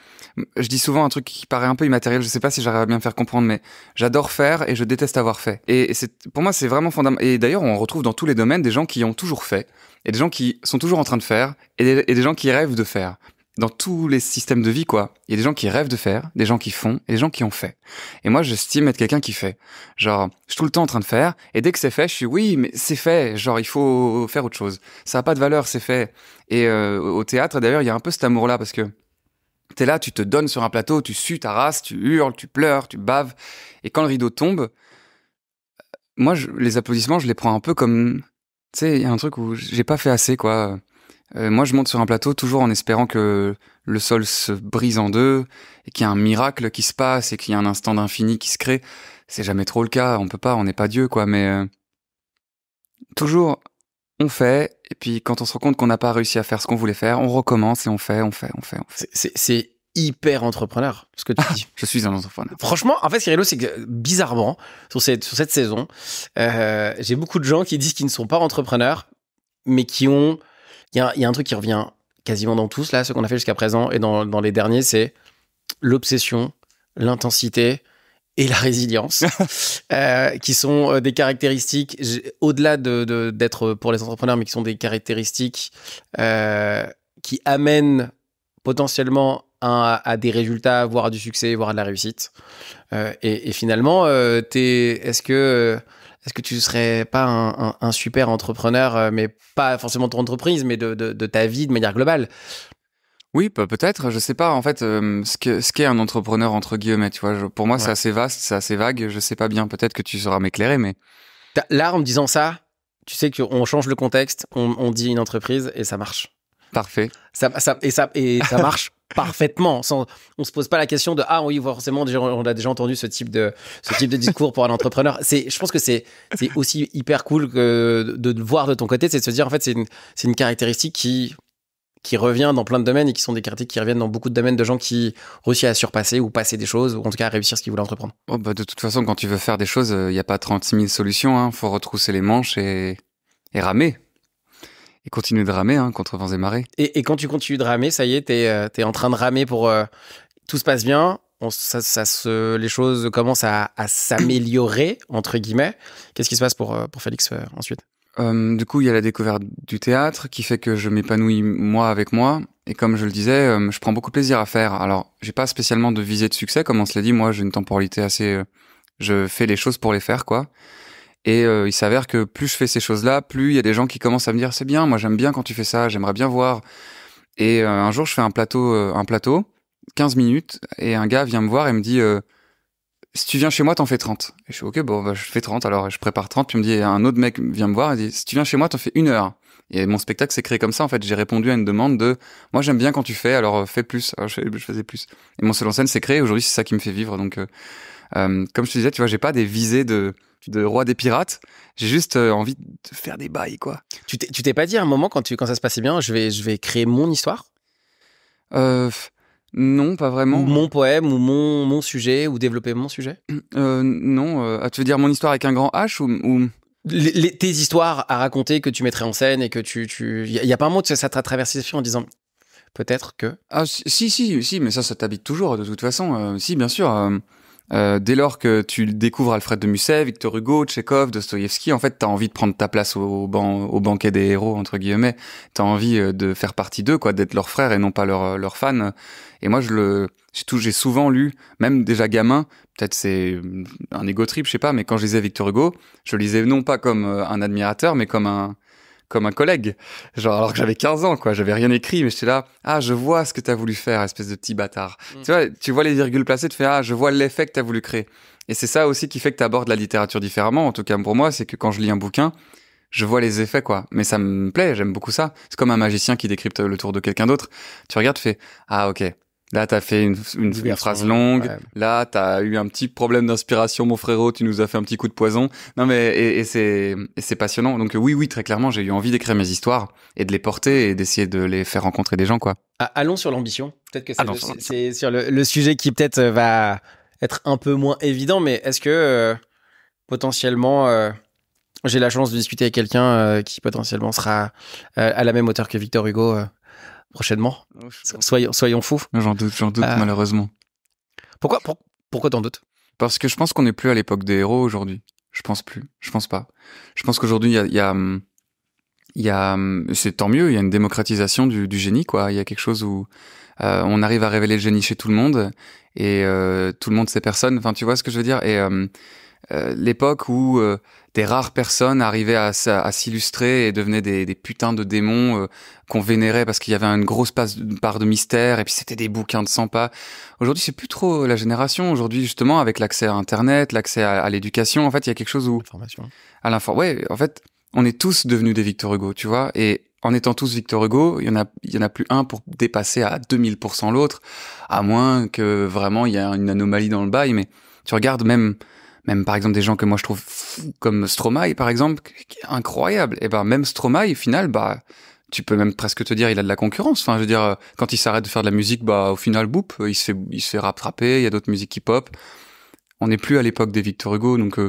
je dis souvent un truc qui paraît un peu immatériel. Je sais pas si j'arrive à bien faire comprendre, mais j'adore faire et je déteste avoir fait. Et c'est pour moi, c'est vraiment fondamental. Et d'ailleurs, on retrouve dans tous les domaines des gens qui ont toujours fait et des gens qui sont toujours en train de faire et des gens qui rêvent de faire dans tous les systèmes de vie, quoi. Il y a des gens qui rêvent de faire, des gens qui font, et des gens qui ont fait. Et moi, j'estime être quelqu'un qui fait. Genre, je suis tout le temps en train de faire, et dès que c'est fait, je suis oui, mais c'est fait. Genre, il faut faire autre chose. Ça n'a pas de valeur, c'est fait. Et euh, au théâtre, d'ailleurs, il y a un peu cet amour-là, parce que t'es là, tu te donnes sur un plateau, tu sues ta race, tu hurles, tu pleures, tu baves. Et quand le rideau tombe, moi, je, les applaudissements, je les prends un peu comme, tu sais, il y a un truc où j'ai pas fait assez, quoi. Euh, moi, je monte sur un plateau toujours en espérant que le sol se brise en deux et qu'il y a un miracle qui se passe et qu'il y a un instant d'infini qui se crée. C'est jamais trop le cas. On peut pas, on n'est pas Dieu, quoi. Mais euh, toujours, on fait. Et puis, quand on se rend compte qu'on n'a pas réussi à faire ce qu'on voulait faire, on recommence et on fait, on fait, on fait, on fait. C'est hyper entrepreneur, ce que tu ah, dis. je suis un entrepreneur. Franchement, en fait, Cyrilo, c'est que bizarrement, sur cette, sur cette saison, euh, j'ai beaucoup de gens qui disent qu'ils ne sont pas entrepreneurs, mais qui ont il y, a, un truc qui revient quasiment dans tous, là, ce qu'on a fait jusqu'à présent, et dans, les derniers, c'est l'obsession, l'intensité et la résilience, euh, qui sont euh, des caractéristiques, au-delà d'être de, pour les entrepreneurs, mais qui sont des caractéristiques euh, qui amènent potentiellement à, des résultats, voire à du succès, voire à de la réussite. et, finalement, es, est-ce que est-ce que tu ne serais pas un, super entrepreneur, euh, mais pas forcément de ton entreprise, mais de, ta vie de manière globale oui, peut-être. Je sais pas en fait ce qu'est un entrepreneur entre guillemets. Tu vois, pour moi c'est assez vaste, c'est assez vague. Je ne sais pas bien. Peut-être que tu sauras m'éclairer, mais là en me disant ça, tu sais qu'on change le contexte, on, dit une entreprise et ça marche. Parfait. ça et ça et ça marche parfaitement. Sans, on se pose pas la question de ah oui forcément on a déjà entendu ce type de ce type de discours pour un entrepreneur. C'est je pense que c'est aussi hyper cool de, le voir de ton côté, c'est de se dire en fait c'est une une caractéristique qui qui revient dans plein de domaines et qui sont des caractéristiques qui reviennent dans beaucoup de domaines de gens qui réussissent à surpasser ou passer des choses ou en tout cas à réussir ce qu'ils voulaient entreprendre. Oh, bah, de toute façon, quand tu veux faire des choses, il euh, n'y a pas 36 000 solutions. Il hein. faut retrousser les manches et, et ramer et continuer de ramer hein, contre vents et marées. Et, quand tu continues de ramer, ça y est, t'es euh, es en train de ramer pour euh, tout se passe bien. On, ça, se, les choses commencent à, s'améliorer entre guillemets. Qu'est-ce qui se passe pour euh, pour Félix ensuite Du coup, il y a la découverte du théâtre qui fait que je m'épanouis moi avec moi. Et comme je le disais, je prends beaucoup de plaisir à faire. Alors, j'ai pas spécialement de visée de succès, comme on se l'a dit. Moi, j'ai une temporalité assez. je fais les choses pour les faire, quoi. Et euh, il s'avère que plus je fais ces choses-là, plus il y a des gens qui commencent à me dire c'est bien, moi j'aime bien quand tu fais ça, j'aimerais bien voir. Et euh, un jour je fais un plateau, euh, un plateau, 15 minutes, et un gars vient me voir et me dit si tu viens chez moi t'en fais 30. Et je suis ok bon bah, je fais 30 alors je prépare 30 puis me dit un autre mec vient me voir et dit si tu viens chez moi t'en fais une heure. Et mon spectacle s'est créé comme ça en fait j'ai répondu à une demande de moi j'aime bien quand tu fais alors fais plus alors, je, faisais plus. Et mon seul en scène s'est créé aujourd'hui c'est ça qui me fait vivre donc euh, comme je te disais, tu vois, j'ai pas des visées de, roi des pirates. J'ai juste euh, envie de faire des bails, quoi. Tu t'es pas dit à un moment, quand, tu, quand ça se passait bien, je vais, je vais créer mon histoire euh, non, pas vraiment. Mon poème ou mon, sujet ou développer mon sujet euh, Non, euh, ah, tu veux dire mon histoire avec un grand H ou, Les, tes histoires à raconter que tu mettrais en scène et que tu... Il tu... n'y a, a, pas un mot de ça t'a traversé en disant peut-être que... Ah si, si, si, mais ça, ça t'habite toujours de toute façon. si, bien sûr. Euh, dès lors que tu découvres Alfred de Musset, Victor Hugo, Tchekhov, Dostoïevski, en fait, t'as envie de prendre ta place au, banquet des héros, entre guillemets. T'as envie euh, de faire partie d'eux, quoi, d'être leur frère et non pas leur euh, fan. Et moi, je le, j'ai souvent lu, même déjà gamin, peut-être c'est un égo trip, je sais pas, mais quand je lisais Victor Hugo, je lisais non pas comme un admirateur, mais comme un, comme un collègue. Genre, alors que j'avais 15 ans, quoi, j'avais rien écrit, mais j'étais là, ah, je vois ce que t'as voulu faire, espèce de petit bâtard. Mm. Tu vois, tu vois les virgules placées, tu fais, ah, je vois l'effet que t'as voulu créer. Et c'est ça aussi qui fait que t'abordes la littérature différemment, en tout cas pour moi, c'est que quand je lis un bouquin, je vois les effets, quoi. Mais ça me plaît, j'aime beaucoup ça. C'est comme un magicien qui décrypte le tour de quelqu'un d'autre. Tu regardes, tu fais, ah, ok, Là, t'as fait une, phrase longue. là Là, t'as eu un petit problème d'inspiration, mon frérot. Tu nous as fait un petit coup de poison. Non, mais et, c'est passionnant. Donc oui, oui, très clairement, j'ai eu envie d'écrire mes histoires et de les porter et d'essayer de les faire rencontrer des gens, quoi. Ah, allons sur l'ambition. Peut-être que c'est ah, sur le, sujet qui peut-être euh, va être un peu moins évident, mais est-ce que euh, potentiellement euh, j'ai la chance de discuter avec quelqu'un qui potentiellement sera à la même hauteur que Victor Hugo prochainement. Oh, soyons, soyons fous. J'en doute, j'en doute euh, malheureusement. Pourquoi, pourquoi t'en doutes Parce que je pense qu'on n'est plus à l'époque des héros aujourd'hui. Je pense plus. Je pense pas. Je pense qu'aujourd'hui, il y a, il y hum, hum, c'est tant mieux il y a une démocratisation du, génie quoi il y a quelque chose où euh, on arrive à révéler le génie chez tout le monde et euh, tout le monde sait personne enfin tu vois ce que je veux dire hum, euh, l'époque où euh, des rares personnes arrivaient à, s'illustrer et devenaient des, putains de démons euh, qu'on vénérait parce qu'il y avait une grosse passe part de mystère et puis c'était des bouquins de 100 pas. Aujourd'hui, c'est plus trop la génération. Aujourd'hui, justement, avec l'accès à Internet, l'accès à, l'éducation, en fait, il y a quelque chose où... À l'info... Ouais, en fait, on est tous devenus des Victor Hugo, tu vois. Et en étant tous Victor Hugo, il y en a, il y en a plus un pour dépasser à 2000% l'autre, à moins que vraiment il y a une anomalie dans le bail. Mais tu regardes même même par exemple des gens que moi je trouve comme Stromae par exemple, incroyable. Et eh ben même Stromae, au final, bah tu peux même presque te dire il a de la concurrence. Enfin, je veux dire, euh, quand il s'arrête de faire de la musique, bah au final, boup euh, il se fait, il se fait rattraper. Il y a d'autres musiques qui pop. On n'est plus à l'époque des Victor Hugo, donc je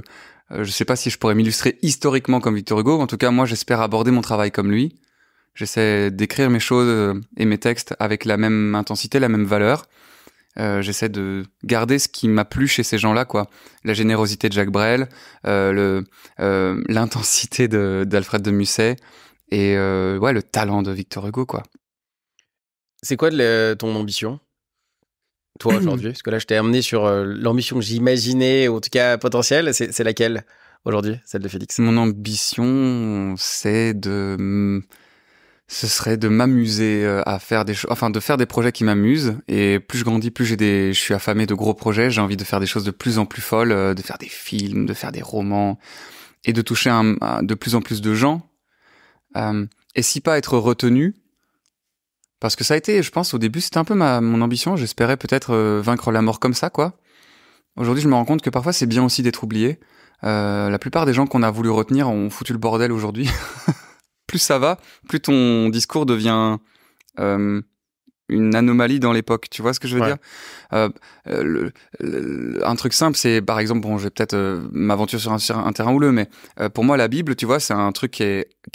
euh, je sais pas si je pourrais m'illustrer historiquement comme Victor Hugo. En tout cas, moi, j'espère aborder mon travail comme lui. J'essaie d'écrire mes choses et mes textes avec la même intensité, la même valeur. Euh, j'essaie de garder ce qui m'a plu chez ces gens-là, quoi. La générosité de Jacques Brel, euh, euh, l'intensité d'Alfred de, Musset et ouais, le talent de Victor Hugo, quoi. C'est quoi ton ambition toi aujourd'hui Parce que là, je t'ai amené sur l'ambition que j'imaginais, ou en tout cas potentielle. C'est laquelle aujourd'hui, celle de Félix Mon ambition, c'est de ce serait de m'amuser euh, à faire des choses, enfin de faire des projets qui m'amusent. Et plus je grandis, plus j'ai je suis affamé de gros projets. J'ai envie de faire des choses de plus en plus folles, euh, de faire des films, de faire des romans et de toucher de plus en plus de gens. Euh, et si pas être retenu, parce que ça a été, je pense, au début, c'était un peu ma mon ambition. J'espérais peut-être vaincre la mort comme ça, quoi. Aujourd'hui, je me rends compte que parfois c'est bien aussi d'être oublié. la plupart des gens qu'on a voulu retenir ont foutu le bordel aujourd'hui. plus ça va, plus ton discours devient euh, une anomalie dans l'époque. Tu vois ce que je veux dire euh, euh, Un truc simple, c'est par exemple, bon, je vais peut-être m'aventurer sur, un, terrain houleux, mais pour moi, la Bible, tu vois, c'est un truc qui,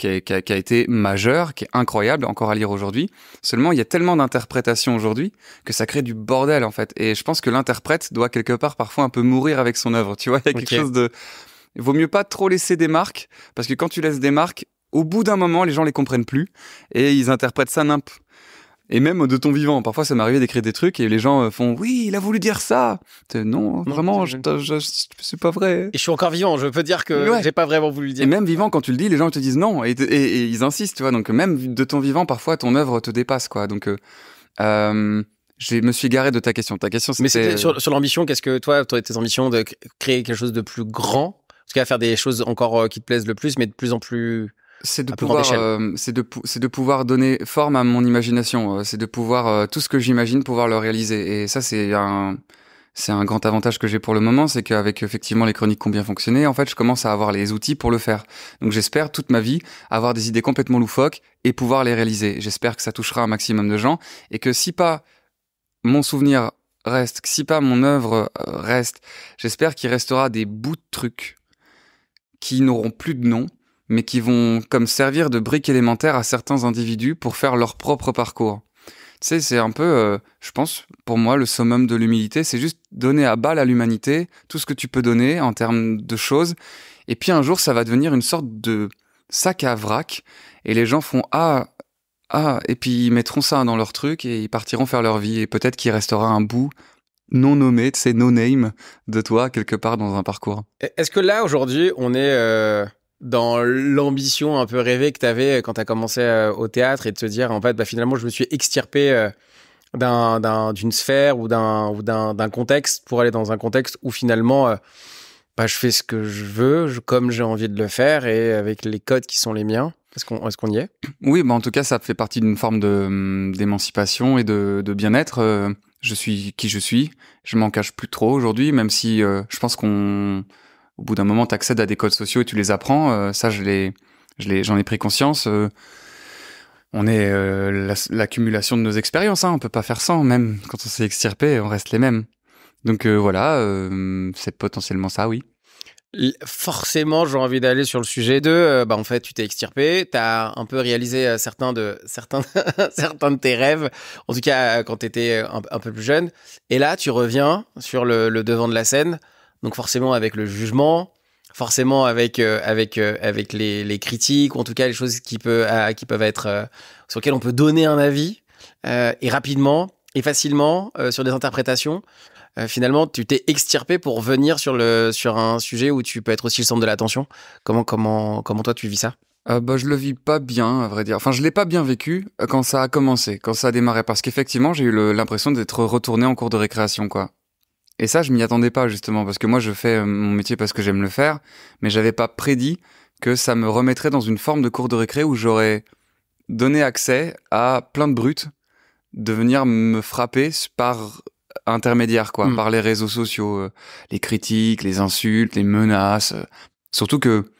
a, été majeur, qui est incroyable, encore à lire aujourd'hui. Seulement, il y a tellement d'interprétations aujourd'hui que ça crée du bordel, en fait. Et je pense que l'interprète doit quelque part parfois un peu mourir avec son œuvre. Tu vois, il y a quelque chose de... vaut mieux pas trop laisser des marques, parce que quand tu laisses des marques, au bout d'un moment, les gens les comprennent plus et ils interprètent ça nimp. Et même de ton vivant. Parfois, ça m'arrivait d'écrire des trucs et les gens euh, font Oui, il a voulu dire ça. Non, non, vraiment, c'est pas vrai. Et je suis encore vivant, je peux dire que je j'ai pas vraiment voulu dire. Et même vivant, quand tu le dis, les gens te disent non et, ils insistent, tu vois. Donc, même de ton vivant, parfois, ton œuvre te dépasse, quoi. Donc, euh, euh, je me suis garé de ta question. Ta question, c'était. Mais c'était sur, l'ambition, qu'est-ce que toi, tes ambitions de créer quelque chose de plus grand En tout cas, faire des choses encore qui te plaisent le plus, mais de plus en plus c'est de pouvoir, euh, c'est de, c'est de pouvoir donner forme à mon imagination. Euh, c'est de pouvoir euh, tout ce que j'imagine pouvoir le réaliser. Et ça, c'est un, c'est un grand avantage que j'ai pour le moment, c'est qu'avec effectivement les chroniques qui ont bien fonctionné, en fait, je commence à avoir les outils pour le faire. Donc j'espère toute ma vie avoir des idées complètement loufoques et pouvoir les réaliser. J'espère que ça touchera un maximum de gens et que si pas mon souvenir reste, si pas mon œuvre reste, j'espère qu'il restera des bouts de trucs qui n'auront plus de nom mais qui vont comme servir de briques élémentaires à certains individus pour faire leur propre parcours. Tu sais, c'est un peu, euh, je pense, pour moi, le summum de l'humilité, c'est juste donner à balle à l'humanité tout ce que tu peux donner en termes de choses, et puis un jour, ça va devenir une sorte de sac à vrac, et les gens font ah, ah, et puis ils mettront ça dans leur truc et ils partiront faire leur vie, et peut-être qu'il restera un bout non nommé, c'est no name de toi quelque part dans un parcours. E-, est-ce que là aujourd'hui on est euh, dans l'ambition un peu rêvée que tu avais euh, quand tu as commencé euh, au théâtre et de se dire, en fait, bah, finalement, je me suis extirpé euh, d'une sphère ou d'un contexte pour aller dans un contexte où finalement, bah, je fais ce que je veux, comme j'ai envie de le faire et avec les codes qui sont les miens. Est-ce qu'on y est Oui, bah en tout cas, ça fait partie d'une forme hum, d'émancipation et de, de bien-être. Je suis qui je suis, je m'en cache plus trop aujourd'hui, même si je pense qu'on au bout d'un moment, tu accèdes à des codes sociaux et tu les apprends. Euh, ça, je j'en ai, pris conscience. Euh, on est euh, l'accumulation de nos expériences. Hein. On ne peut pas faire sans. Même quand on s'est extirpé, on reste les mêmes. Donc voilà, c'est potentiellement ça, oui. Forcément, j'ai envie d'aller sur le sujet de, bah, en fait, tu t'es extirpé, tu as un peu réalisé certains de certains certains de tes rêves, en tout cas quand tu étais un, peu plus jeune, et là tu reviens sur le devant de la scène donc forcément avec le jugement, forcément avec euh, avec euh, avec les, critiques ou en tout cas les choses qui peuvent qui peuvent être euh, sur lesquelles on peut donner un avis et rapidement et facilement sur des interprétations. finalement, tu t'es extirpé pour venir sur le sur un sujet où tu peux être aussi le centre de l'attention. Comment comment comment toi tu vis ça euh, bah, je le vis pas bien, à vrai dire. Enfin, je l'ai pas bien vécu quand ça a commencé, quand ça a démarré, parce qu'effectivement, j'ai eu l'impression d'être retourné en cours de récréation, quoi. Et ça, je m'y attendais pas justement, parce que moi, je fais euh, mon métier parce que j'aime le faire, mais j'avais pas prédit que ça me remettrait dans une forme de cours de récré où j'aurais donné accès à plein de brutes de venir me frapper par intermédiaire, quoi, hmm. par les réseaux sociaux, euh, les critiques, les insultes, les menaces. Euh. surtout que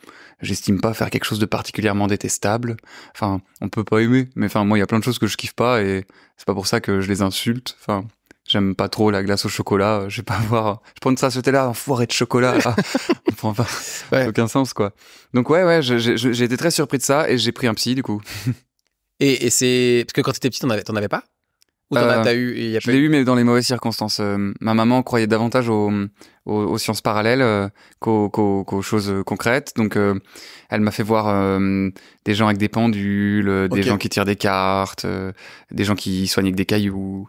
j'estime pas faire quelque chose de particulièrement détestable. Enfin, on peut pas aimer, mais enfin, moi, il y a plein de choses que je kiffe pas et c'est pas pour ça que je les insulte. Enfin, j'aime pas trop la glace au chocolat. Euh, je vais pas avoir, je prends ça, c'était là, foiré de chocolat. Ah, on prend pas, aucun sens, quoi. Donc, ouais, ouais, j'ai été très surpris de ça et j'ai pris un psy, du coup. et, et c'est, parce que quand t'étais petit, t'en avais, avais pas? Ou t'en as, euh, eu, y eu, mais dans les mauvaises circonstances. Euh, ma maman croyait davantage aux, sciences parallèles qu'aux choses concrètes. Donc, elle m'a fait voir des gens avec des pendules, des gens qui tirent des cartes, des gens qui soignent avec des cailloux.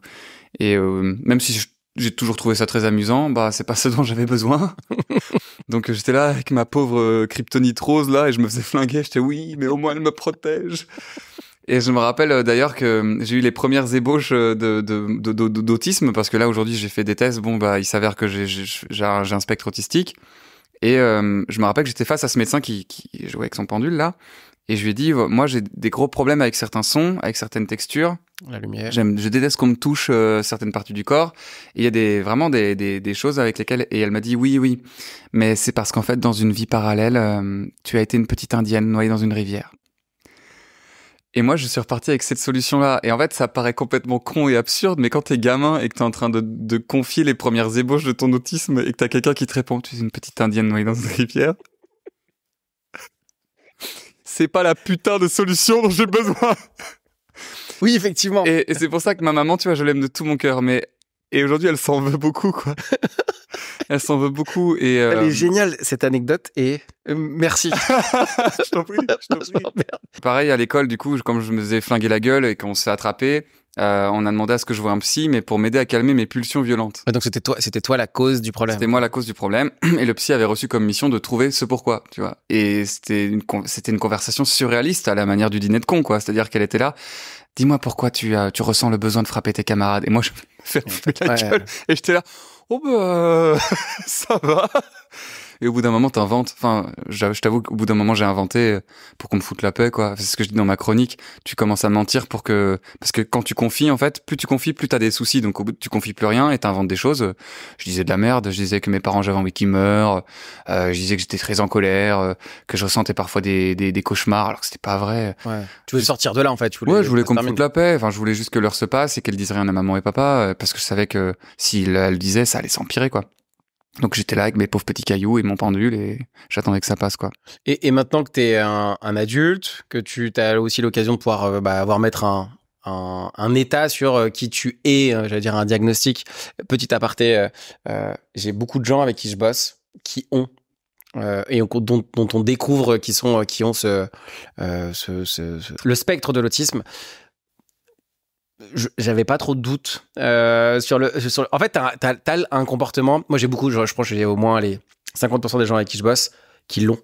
Et euh, même si j'ai toujours trouvé ça très amusant, bah c'est pas ce dont j'avais besoin. Donc euh, j'étais là avec ma pauvre euh, kryptonite rose là et je me faisais flinguer. J'étais oui, mais au moins elle me protège. Et je me rappelle d'ailleurs que j'ai eu les premières ébauches d'autisme de, parce que là aujourd'hui j'ai fait des tests. Bon bah il s'avère que j'ai un, spectre autistique. Et je me rappelle que j'étais face à ce médecin qui, jouait avec son pendule là, et je lui ai dit, moi j'ai des gros problèmes avec certains sons, avec certaines textures. La lumière. je déteste qu'on me touche euh, certaines parties du corps. Il y a des, vraiment des, des, des, choses avec lesquelles. Et elle m'a dit oui, oui. Mais c'est parce qu'en fait, dans une vie parallèle, euh, tu as été une petite indienne noyée dans une rivière. Et moi, je suis reparti avec cette solution-là. Et en fait, ça paraît complètement con et absurde, mais quand t'es gamin et que t'es en train de, de, confier les premières ébauches de ton autisme et que t'as quelqu'un qui te répond, tu es une petite indienne noyée dans une rivière, c'est pas la putain de solution dont j'ai besoin. Oui, effectivement. Et, c'est pour ça que ma maman, tu vois, je l'aime de tout mon cœur, mais et aujourd'hui, elle s'en veut beaucoup, quoi. elle s'en veut beaucoup et. Euh, elle est géniale cette anecdote et euh, merci. je t'en prie, je Pareil à l'école, du coup, comme je me faisais flinguer la gueule et qu'on s'est attrapé, euh, on a demandé à ce que je vois un psy, mais pour m'aider à calmer mes pulsions violentes. donc c'était toi, c'était toi la cause du problème. C'était moi la cause du problème, et le psy avait reçu comme mission de trouver ce pourquoi, tu vois. Et c'était une c'était une conversation surréaliste à la manière du dîner de con, quoi. C'est-à-dire qu'elle était là. Dis-moi pourquoi tu tu ressens le besoin de frapper tes camarades. Et moi je me fais la gueule. Et j'étais là. Oh bah ça va. Et au bout d'un moment, t'inventes. Enfin, je, t'avoue qu'au bout d'un moment, j'ai inventé euh, pour qu'on me foute la paix, quoi. C'est ce que je dis dans ma chronique. Tu commences à mentir pour que, parce que quand tu confies, en fait, plus tu confies, plus t'as des soucis. Donc au bout, tu confies plus rien et t'inventes des choses. Je disais de la merde. Je disais que mes parents, j'avais envie qu'ils meurent. Euh, je disais que j'étais très en colère, euh, que je ressentais parfois des, des, des cauchemars, alors que c'était pas vrai. Tu voulais sortir de là, en fait. voulais, ouais, je voulais qu'on me foute la paix. Enfin, je voulais juste que l'heure se passe et qu'elle dise rien à maman et papa, parce que je savais que si elle disait, ça allait s'empirer, quoi. Donc j'étais là avec mes pauvres petits cailloux et mon pendule et j'attendais que ça passe quoi. Et, maintenant que tu es un, adulte, que tu as aussi l'occasion de pouvoir euh, bah, avoir mettre un, état sur euh, qui tu es, euh, j'allais dire un diagnostic. Petit aparté, j'ai beaucoup de gens avec qui je bosse qui ont et dont, dont, on découvre qui sont qui ont ce le spectre de l'autisme j'avais pas trop de doutes euh, sur le en fait t'as as, un comportement moi j'ai beaucoup je, je que j'ai au moins les 50% des gens avec qui je bosse qui l'ont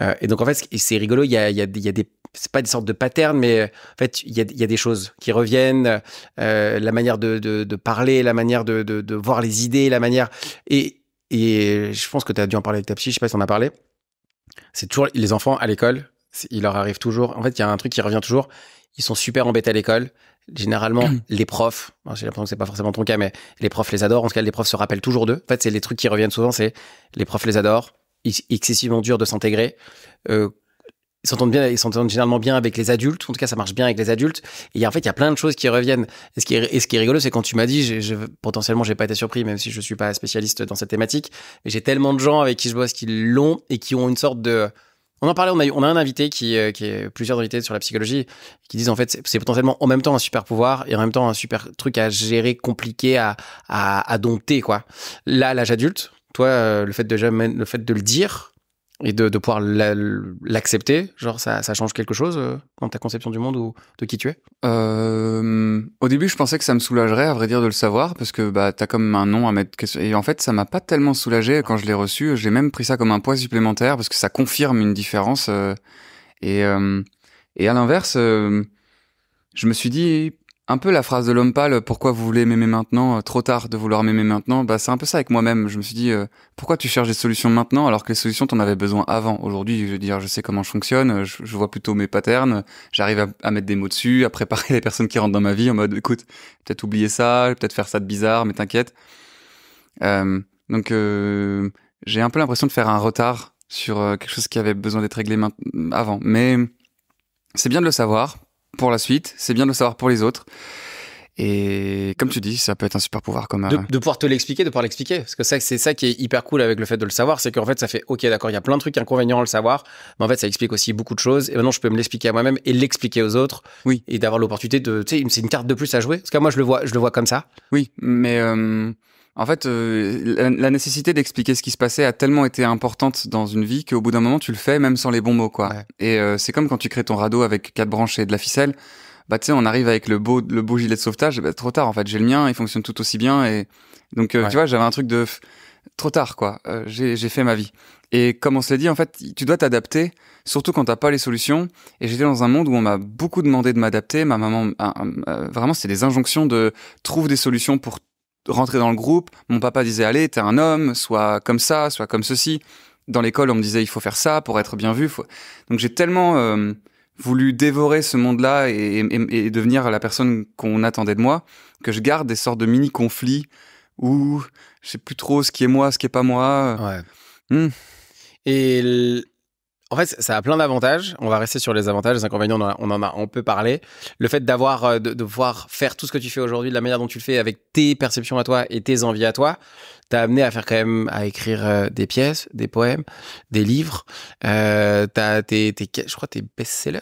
euh, et donc en fait c'est rigolo il y a, y a, des c'est pas des sortes de patterns mais en fait il y a, des choses qui reviennent euh, la manière de, parler la manière de, voir les idées la manière et, et je pense que tu as dû en parler avec ta psy je sais pas si on a parlé c'est toujours les enfants à l'école il leur arrive toujours en fait il y a un truc qui revient toujours ils sont super embêtés à l'école Généralement, les profs, j'ai l'impression que c'est pas forcément ton cas, mais les profs les adorent. En tout cas, les profs se rappellent toujours d'eux. En fait, c'est les trucs qui reviennent souvent, c'est les profs les adorent, excessivement dur de s'intégrer. Euh, ils s'entendent bien, ils s'entendent généralement bien avec les adultes. En tout cas, ça marche bien avec les adultes. Et en fait, il y a plein de choses qui reviennent. Et ce qui est, ce qui est rigolo, c'est quand tu m'as dit, j'ai, je, potentiellement, j'ai pas été surpris, même si je suis pas spécialiste dans cette thématique, mais j'ai tellement de gens avec qui je bosse qui l'ont et qui ont une sorte de, on en parlait, on a, on a un invité qui, euh, qui est plusieurs invités sur la psychologie qui disent en fait c'est potentiellement en même temps un super pouvoir et en même temps un super truc à gérer, compliqué à, à, dompter quoi. Là, l'âge adulte, toi, euh, le fait de jamais, le fait de le dire, et de, de pouvoir l'accepter, genre ça, ça, change quelque chose euh, dans ta conception du monde ou de qui tu es euh, Au début, je pensais que ça me soulagerait, à vrai dire, de le savoir, parce que bah t'as comme un nom à mettre. Et en fait, ça m'a pas tellement soulagé quand je l'ai reçu. J'ai même pris ça comme un poids supplémentaire parce que ça confirme une différence. Euh, et euh, et à l'inverse, je me suis dit un peu la phrase de l'homme pâle, pourquoi vous voulez m'aimer maintenant, euh, trop tard de vouloir m'aimer maintenant, bah c'est un peu ça avec moi-même. Je me suis dit, euh, pourquoi tu cherches des solutions maintenant alors que les solutions t'en avais besoin avant. Aujourd'hui, je veux dire, je sais comment je fonctionne, euh, je, vois plutôt mes patterns, j'arrive à, mettre des mots dessus, à préparer les personnes qui rentrent dans ma vie en mode, écoute, peut-être oublier ça, peut-être faire ça de bizarre, mais t'inquiète. donc j'ai un peu l'impression de faire un retard sur quelque chose qui avait besoin d'être réglé avant, mais c'est bien de le savoir pour la suite, c'est bien de le savoir pour les autres. Et comme tu dis, ça peut être un super pouvoir comme euh, de, pouvoir te l'expliquer, de pouvoir l'expliquer, parce que ça, c'est ça qui est hyper cool avec le fait de le savoir, c'est qu'en fait ça fait ok d'accord, il y a plein de trucs inconvénients à le savoir, mais en fait ça explique aussi beaucoup de choses. Et maintenant je peux me l'expliquer à moi-même et l'expliquer aux autres. Oui. Et d'avoir l'opportunité de, tu sais, c'est une carte de plus à jouer. Parce que moi je le vois, je le vois comme ça. Oui, mais euh, en fait, euh, la, nécessité d'expliquer ce qui se passait a tellement été importante dans une vie qu'au bout d'un moment, tu le fais même sans les bons mots, quoi. Et euh, c'est comme quand tu crées ton radeau avec quatre branches et de la ficelle. Bah, tu on arrive avec le beau, le beau gilet de sauvetage. Bah, trop tard, en fait. J'ai le mien, il fonctionne tout aussi bien. Et donc, euh, tu vois, j'avais un truc de trop tard, quoi. j'ai fait ma vie. Et comme on se dit, en fait, tu dois t'adapter, surtout quand t'as pas les solutions. Et j'étais dans un monde où on m'a beaucoup demandé de m'adapter. Ma maman, vraiment, c'était des injonctions de trouve des solutions pour rentrer dans le groupe, mon papa disait allez, t'es un homme, soit comme ça, soit comme ceci. Dans l'école, on me disait il faut faire ça pour être bien vu. Donc j'ai tellement euh, voulu dévorer ce monde-là et, devenir la personne qu'on attendait de moi que je garde des sortes de mini conflits où je sais plus trop ce qui est moi, ce qui est pas moi. Ouais. Hmm. Et en fait, ça a plein d'avantages. On va rester sur les avantages, les inconvénients, on, en a, on en parler. parlé. Le fait d'avoir, euh, de, de voir faire tout ce que tu fais aujourd'hui, de la manière dont tu le fais, avec tes perceptions à toi et tes envies à toi, t'as amené à faire quand même, à écrire euh, des pièces, des poèmes, des livres. Euh, t'as tes, tes, je crois, tes best seller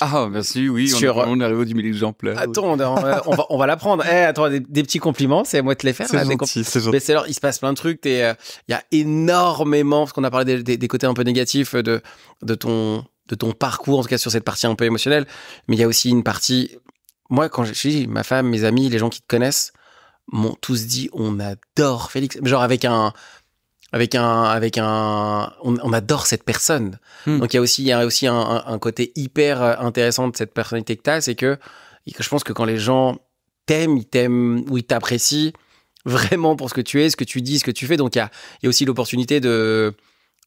ah, merci, oui. On, arrive au 10 000 exemplaires. Attends, on, va, on va l'apprendre. Eh, attends, des, petits compliments, c'est à moi de te les faire. C'est gentil, c'est alors, il se passe plein de trucs. Euh, il y a énormément, parce qu'on a parlé des, côtés un peu négatifs de, de, ton, de ton parcours, en tout cas sur cette partie un peu émotionnelle. Mais il y a aussi une partie. Moi, quand je suis ma femme, mes amis, les gens qui te connaissent, m'ont tous dit on adore Félix. Genre avec un avec un avec un on, adore cette personne hmm. donc il y a aussi il y a aussi un, côté hyper euh, intéressant de cette personnalité que t'as c'est que je pense que quand les gens t'aiment ils t'aiment ou ils t'apprécient vraiment pour ce que tu es ce que tu dis ce que tu fais donc il y a, y a aussi l'opportunité de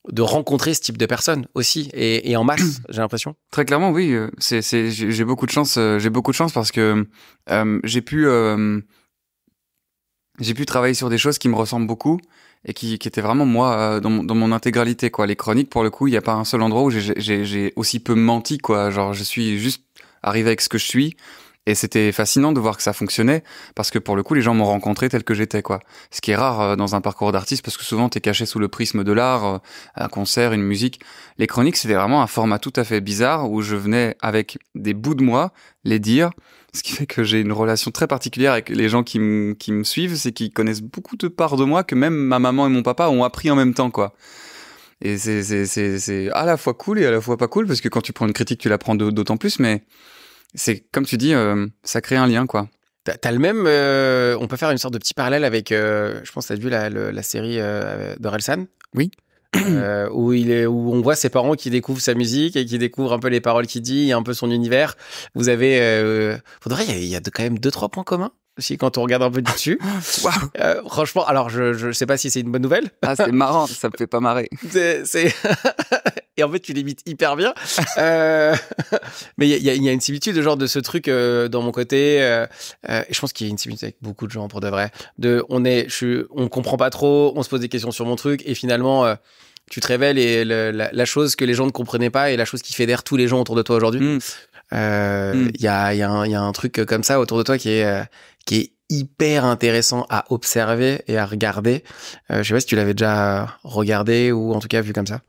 de rencontrer ce type de personnes aussi et, en masse j'ai l'impression très clairement oui euh, c'est c'est j'ai beaucoup de chance euh, j'ai beaucoup de chance parce que j'ai pu j'ai pu travailler sur des choses qui me ressemblent beaucoup et qui, était vraiment moi euh, dans, dans, mon intégralité quoi. Les chroniques pour le coup, il n'y a pas un seul endroit où j'ai aussi peu menti quoi. Genre je suis juste arrivé avec ce que je suis et c'était fascinant de voir que ça fonctionnait parce que pour le coup les gens m'ont rencontré tel que j'étais quoi. Ce qui est rare euh, dans un parcours d'artiste parce que souvent tu es caché sous le prisme de l'art, euh, un concert, une musique. Les chroniques c'était vraiment un format tout à fait bizarre où je venais avec des bouts de moi les dire ce qui fait que j'ai une relation très particulière avec les gens qui, qui me suivent, c'est qu'ils connaissent beaucoup de parts de moi que même ma maman et mon papa ont appris en même temps, quoi. Et c'est à la fois cool et à la fois pas cool, parce que quand tu prends une critique, tu la prends d'autant plus, mais c'est comme tu dis, euh, ça crée un lien, quoi. T'as le même. Euh, on peut faire une sorte de petit parallèle avec. Euh, je pense que t'as vu la, la, la série d'Orelsan. Oui. Euh, où, il est, où on voit ses parents qui découvrent sa musique et qui découvrent un peu les paroles qu'il dit et un peu son univers. Vous avez. Euh, faudrait, il y a, quand même deux, trois points communs aussi quand on regarde un peu dessus. Euh, franchement, alors je ne sais pas si c'est une bonne nouvelle. ah, c'est marrant, ça me fait pas marrer. C'est et en fait tu l'imites hyper bien. Euh, mais il y, a, une similitude genre de ce truc euh, dans mon côté. Euh, je pense qu'il y a une similitude avec beaucoup de gens pour de vrai. De on est, on comprend pas trop, on se pose des questions sur mon truc et finalement tu te révèles et la, chose que les gens ne comprenaient pas et la chose qui fédère tous les gens autour de toi aujourd'hui. Il y, a, un, truc comme ça autour de toi qui est qui est hyper intéressant à observer et à regarder. Je je sais pas si tu l'avais déjà regardé ou en tout cas vu comme ça.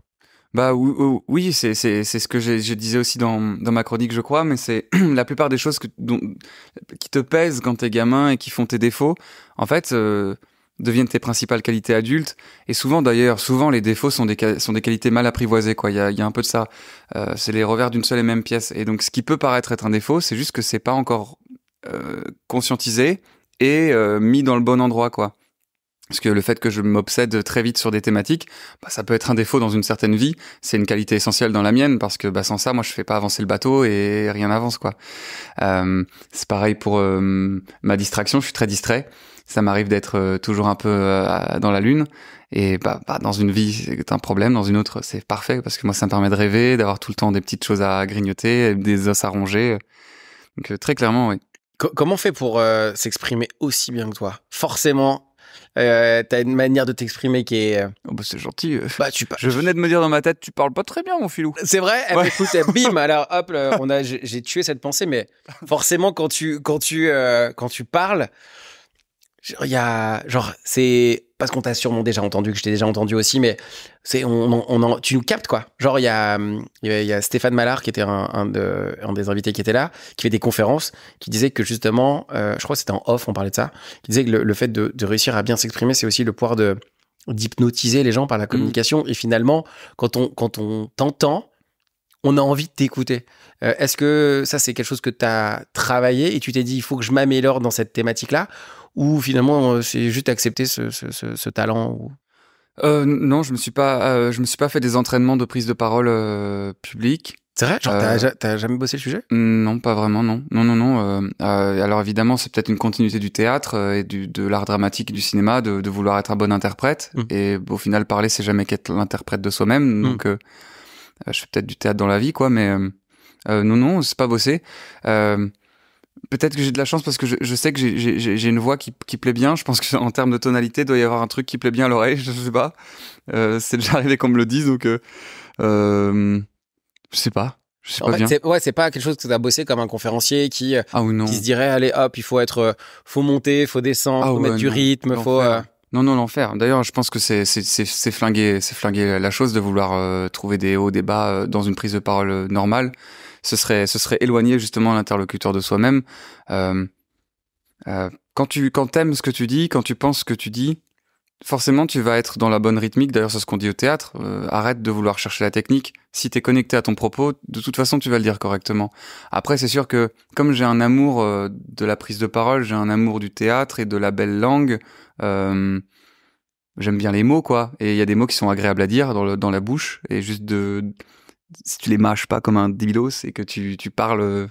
Bah oui, c'est ce que je disais aussi dans, dans, ma chronique, je crois, mais c'est la plupart des choses que, dont, qui te pèsent quand t'es gamin et qui font tes défauts, en fait, euh, deviennent tes principales qualités adultes. Et souvent, d'ailleurs, souvent les défauts sont des, sont des qualités mal apprivoisées. quoi. Il y a, y a, un peu de ça. Euh, c'est les revers d'une seule et même pièce. Et donc, ce qui peut paraître être un défaut, c'est juste que c'est pas encore euh, conscientisé et mis dans le bon endroit, quoi. Parce que le fait que je m'obsède très vite sur des thématiques, bah, ça peut être un défaut dans une certaine vie. C'est une qualité essentielle dans la mienne parce que bah, sans ça, moi, je fais pas avancer le bateau et rien n'avance quoi. Euh, c'est pareil pour euh, ma distraction. Je suis très distrait. Ça m'arrive d'être euh, toujours un peu euh, dans la lune. Et bah, bah, dans une vie, c'est un problème. Dans une autre, c'est parfait parce que moi, ça me permet de rêver, d'avoir tout le temps des petites choses à grignoter, des os à ronger. Donc très clairement, oui. Comment on fait pour s'exprimer aussi bien que toi Forcément, euh, t'as une manière de t'exprimer qui est. Euh, oh, bah, c'est gentil. Euh. Bah Je venais de me dire dans ma tête, tu parles pas très bien, mon filou. C'est vrai. Eh ben, ouais. écoute, eh, bim. Alors hop, on a, j'ai tué cette pensée, mais forcément quand tu quand tu quand tu parles, il a genre c'est parce qu'on t'a sûrement déjà entendu que je t'ai déjà entendu aussi mais c'est on, on, tu nous captes quoi genre il y a hum, il y Stéphane Mallard qui était un, des invités qui était là qui fait des conférences qui disait que justement euh, je crois que c'était en off on parlait de ça qui disait que le, fait de, réussir à bien s'exprimer c'est aussi le pouvoir de d'hypnotiser les gens par la mmh. communication et finalement quand on quand on t'entend on a envie de t'écouter. Euh, est-ce que ça, c'est quelque chose que tu as travaillé et tu t'es dit, il faut que je m'améliore dans cette thématique-là ou finalement euh, c'est juste accepter ce, talent ou... Euh, non, je me suis pas, euh, je me suis pas fait des entraînements de prise de parole publique. C'est vrai, Tu t'as jamais bossé le sujet Non, pas vraiment, non, non, non, non. alors évidemment, c'est peut-être une continuité du théâtre et du, de l'art dramatique, du cinéma, de, vouloir être un bon interprète. Mmh. Et au final, parler, c'est jamais qu'être l'interprète de soi-même. Mmh. Donc, je fais peut-être du théâtre dans la vie, quoi. Mais non, non, c'est pas bossé peut-être que j'ai de la chance parce que je, sais que j'ai une voix qui, qui, plaît bien. Je pense que en termes de tonalité, il doit y avoir un truc qui plaît bien à l'oreille. Je sais pas. Euh, c'est déjà arrivé qu'on me le dise, donc euh, euh je sais pas. Je sais pas fait, c'est, ouais, c'est pas quelque chose que tu as bossé comme un conférencier qui, euh, ah qui se dirait allez hop, il faut être, faut monter, faut descendre, il ah faut mettre du rythme, faut. Non, non, l'enfer. D'ailleurs, je pense que c'est, c'est, c'est, flinguer, la chose de vouloir trouver des hauts, des bas dans une prise de parole normale ce serait, ce serait éloigner justement l'interlocuteur de soi-même. Euh, euh, quand tu quand aimes ce que tu dis, quand tu penses ce que tu dis, forcément tu vas être dans la bonne rythmique. D'ailleurs, c'est ce qu'on dit au théâtre. Euh, arrête de vouloir chercher la technique. Si tu es connecté à ton propos, de toute façon, tu vas le dire correctement. Après, c'est sûr que comme j'ai un amour euh, de la prise de parole, j'ai un amour du théâtre et de la belle langue. Euh, J'aime bien les mots, quoi. Et il y a des mots qui sont agréables à dire dans, le, dans la bouche. Et juste de, si tu les mâches pas comme un débilos c'est que tu, tu parles. Euh,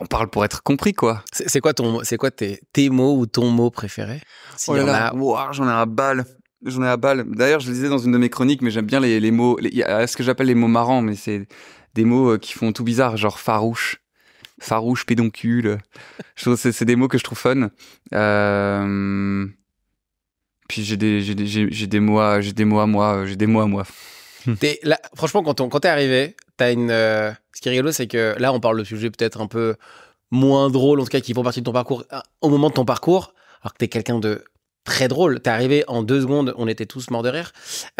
on parle pour être compris, quoi. C'est quoi, ton, quoi tes, tes, mots ou ton mot préféré si oh j'en ai un balle. J'en ai à balle. D'ailleurs, je le disais dans une de mes chroniques, mais j'aime bien les, les mots. Les, ce que j'appelle les mots marrants, mais c'est des mots euh, qui font tout bizarre, genre farouche, farouche, pédoncule. c'est des mots que je trouve fun. Euh, puis j'ai des, des, des, mots des mots à moi, j'ai des mots à moi. Hmm. franchement, quand, on, quand t'es arrivé, t'as une. Euh, ce qui est rigolo, c'est que là, on parle de sujets peut-être un peu moins drôles, en tout cas, qui font partie de ton parcours, euh, au moment de ton parcours, alors que t'es quelqu'un de très drôle. T'es arrivé en deux secondes, on était tous morts de rire.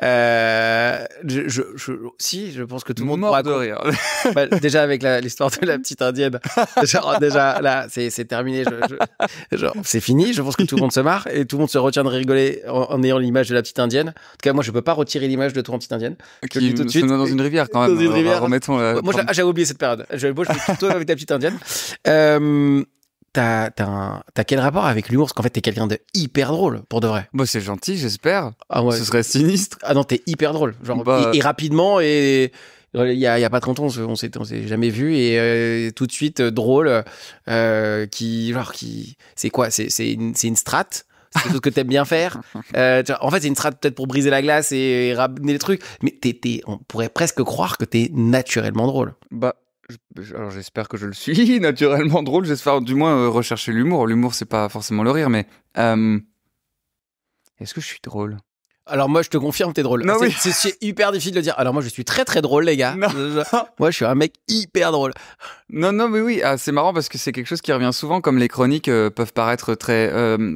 Euh, je, je, si, je pense que tout le monde mort de rire. déjà avec l'histoire de la petite indienne, déjà là, c'est terminé. c'est fini. Je pense que tout le monde se marre et tout le monde se retient de rigoler en, ayant l'image de la petite indienne. En tout cas, moi, je peux pas retirer l'image de toi en petite indienne. Qui, tout de suite. Dans une rivière quand même. Dans une rivière. Moi, ah, j'avais oublié cette période. Je, moi, je suis plutôt avec la petite indienne. Euh, t'as quel rapport avec l'humour Parce qu'en fait, t'es quelqu'un de hyper drôle, pour de vrai. Moi c'est gentil, j'espère. Ah Ce serait sinistre. Ah non, t'es hyper drôle. Genre, bah, et, rapidement, et il y, a, pas 30 ans, on s'est jamais vu, et euh, tout de suite, euh, drôle, euh, qui, genre, qui. C'est quoi C'est une, une strate c'est tout ce que t'aimes bien faire. en fait, c'est une strate peut-être pour briser la glace et, ramener les trucs. Mais on pourrait presque croire que t'es naturellement drôle. Bah, alors j'espère que je le suis naturellement drôle, j'espère du moins euh, rechercher l'humour. L'humour c'est pas forcément le rire, mais est-ce que je suis drôle alors moi je te confirme t'es drôle. C'est c'est hyper difficile de le dire. Alors moi je suis très très drôle les gars. moi je suis un mec hyper drôle. Non non mais oui ah, c'est marrant parce que c'est quelque chose qui revient souvent comme les chroniques euh, peuvent paraître très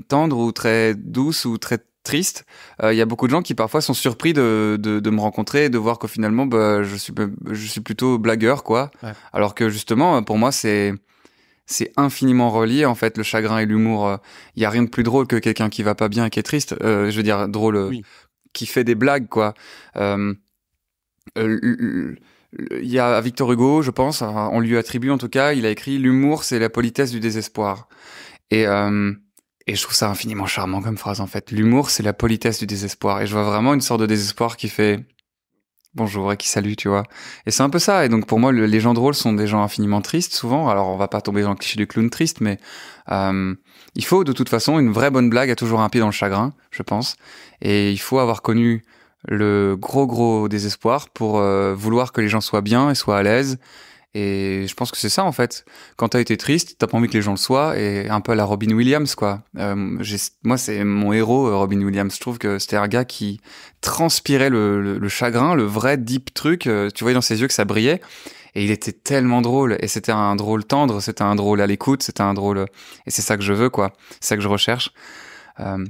tendres ou très douces ou très triste. Euh, il y a beaucoup de gens qui parfois sont surpris de, de, me rencontrer et de voir que finalement bah, je, suis, bah, je suis plutôt blagueur, quoi. Alors que justement, euh, pour moi, c'est c'est infiniment relié en fait le chagrin et l'humour. Il euh, y a rien de plus drôle que quelqu'un qui va pas bien et qui est triste. je veux dire drôle, qui fait des blagues, quoi. il y a Victor Hugo, je pense, hein, on lui attribue en tout cas, il a écrit L'humour, c'est la politesse du désespoir. Et et je trouve ça infiniment charmant comme phrase en fait. L'humour, c'est la politesse du désespoir. Et je vois vraiment une sorte de désespoir qui fait bonjour et qui salue, tu vois. Et c'est un peu ça. Et donc pour moi, les gens drôles sont des gens infiniment tristes souvent. Alors on va pas tomber dans le cliché du clown triste, mais euh, il faut de toute façon une vraie bonne blague a toujours un pied dans le chagrin, je pense. Et il faut avoir connu le gros gros désespoir pour euh, vouloir que les gens soient bien et soient à l'aise et je pense que c'est ça en fait. Quand t'as été triste, t'as pas envie que les gens le soient, et un peu à la Robin Williams quoi. Euh, moi c'est mon héros euh, Robin Williams. Je trouve que c'était un gars qui transpirait le, chagrin, le vrai deep truc. Euh, tu voyais dans ses yeux que ça brillait. Et il était tellement drôle. Et c'était un drôle tendre, c'était un drôle à l'écoute, c'était un drôle. Et c'est ça que je veux quoi. C'est ça que je recherche.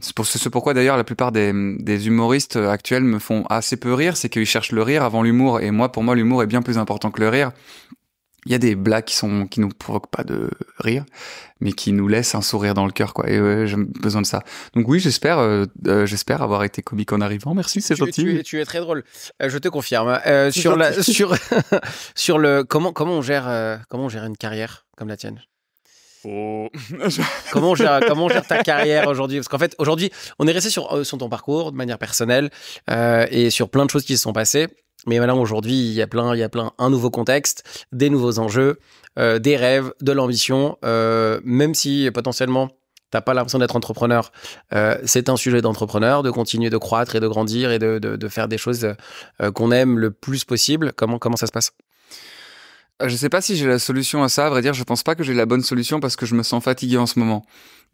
c'est pour ce pourquoi d'ailleurs la plupart des, des, humoristes actuels me font assez peu rire, c'est qu'ils cherchent le rire avant l'humour. Et moi, pour moi, l'humour est bien plus important que le rire il y a des blagues qui sont qui nous provoquent pas de rire, mais qui nous laissent un sourire dans le cœur, quoi. Et j'ai besoin de ça. Donc oui, j'espère, euh, euh, j'espère avoir été comique en arrivant. Merci, c'est gentil. Tu es, tu es, très drôle. Euh, je te confirme. Hein. sur la, sur sur le comment comment on gère comment on une carrière comme la tienne. Oh. comment, on gère, comment ta carrière aujourd'hui Parce qu'en fait, aujourd'hui, on est resté sur, sur ton parcours de manière personnelle et sur plein de choses qui se sont passées. Mais voilà, aujourd'hui, il y a plein, il y a plein, un nouveau contexte, des nouveaux enjeux, euh, des rêves, de l'ambition, euh, même si potentiellement tu n'as pas l'impression d'être entrepreneur. Euh, c'est un sujet d'entrepreneur, de continuer de croître et de grandir et de, faire des choses qu'on aime le plus possible. Comment, comment ça se passe je sais pas si j'ai la solution à ça, à vrai dire, je pense pas que j'ai la bonne solution parce que je me sens fatigué en ce moment.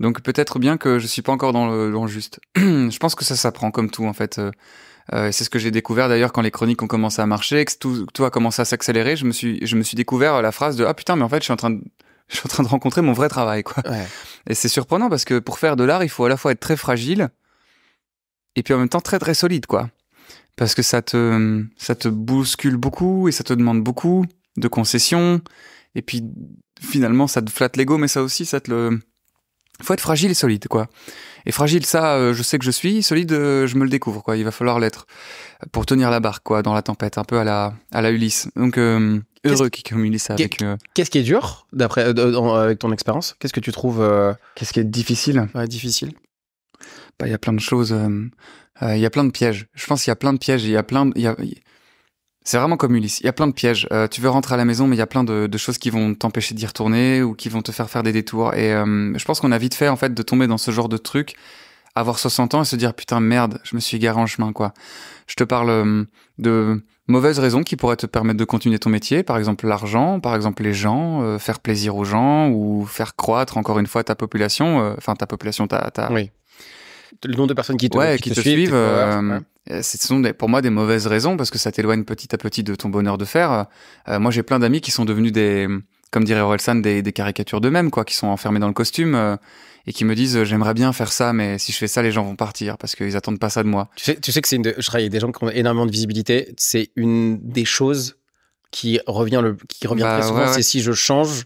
Donc peut-être bien que je suis pas encore dans le, dans le juste. je pense que ça s'apprend comme tout en fait. Euh, c'est ce que j'ai découvert d'ailleurs quand les chroniques ont commencé à marcher, que tout, tout a commencé à s'accélérer. Je me suis, je me suis découvert la phrase de ah putain, mais en fait, je suis en train de, je suis en train de rencontrer mon vrai travail, quoi. Ouais. Et c'est surprenant parce que pour faire de l'art, il faut à la fois être très fragile et puis en même temps très très solide, quoi. Parce que ça te, ça te bouscule beaucoup et ça te demande beaucoup de concessions. Et puis finalement, ça te flatte l'ego, mais ça aussi, ça te le, faut être fragile et solide, quoi. Et fragile, ça, euh, je sais que je suis. Solide, euh, je me le découvre, quoi. Il va falloir l'être pour tenir la barque, quoi, dans la tempête, un peu à la, à la Ulysse. Donc, euh, heureux qu'il communie ça avec. Qu'est-ce qui est dur, d'après, avec ton expérience Qu'est-ce que tu trouves. Qu'est-ce qui est difficile difficile. Bah, il y a plein de choses. Il y a plein de pièges. Je pense qu'il y a plein de pièges. Il y a plein. De... Y a c'est vraiment comme Ulysse. Il y a plein de pièges. Euh, tu veux rentrer à la maison, mais il y a plein de, de choses qui vont t'empêcher d'y retourner ou qui vont te faire faire des détours. Et euh, je pense qu'on a vite fait en fait de tomber dans ce genre de truc, avoir 60 ans et se dire putain merde, je me suis garé en chemin quoi. Je te parle euh, de mauvaises raisons qui pourraient te permettre de continuer ton métier, par exemple l'argent, par exemple les gens, euh, faire plaisir aux gens ou faire croître encore une fois ta population, enfin ta population, ta, ta oui le nombre de personnes qui te, qui, te, suivent, c'est euh, ce sont pour moi des mauvaises raisons parce que ça t'éloigne petit à petit de ton bonheur de faire. Euh, moi, j'ai plein d'amis qui sont devenus des, comme dirait Orelsan, des, caricatures d'eux-mêmes, quoi, qui sont enfermés dans le costume euh, et qui me disent j'aimerais bien faire ça, mais si je fais ça, les gens vont partir parce qu'ils attendent pas ça de moi. Tu sais, que c'est une, je travaille des gens qui ont énormément de visibilité. C'est une des choses qui revient le, qui revient bah très souvent, c'est si je change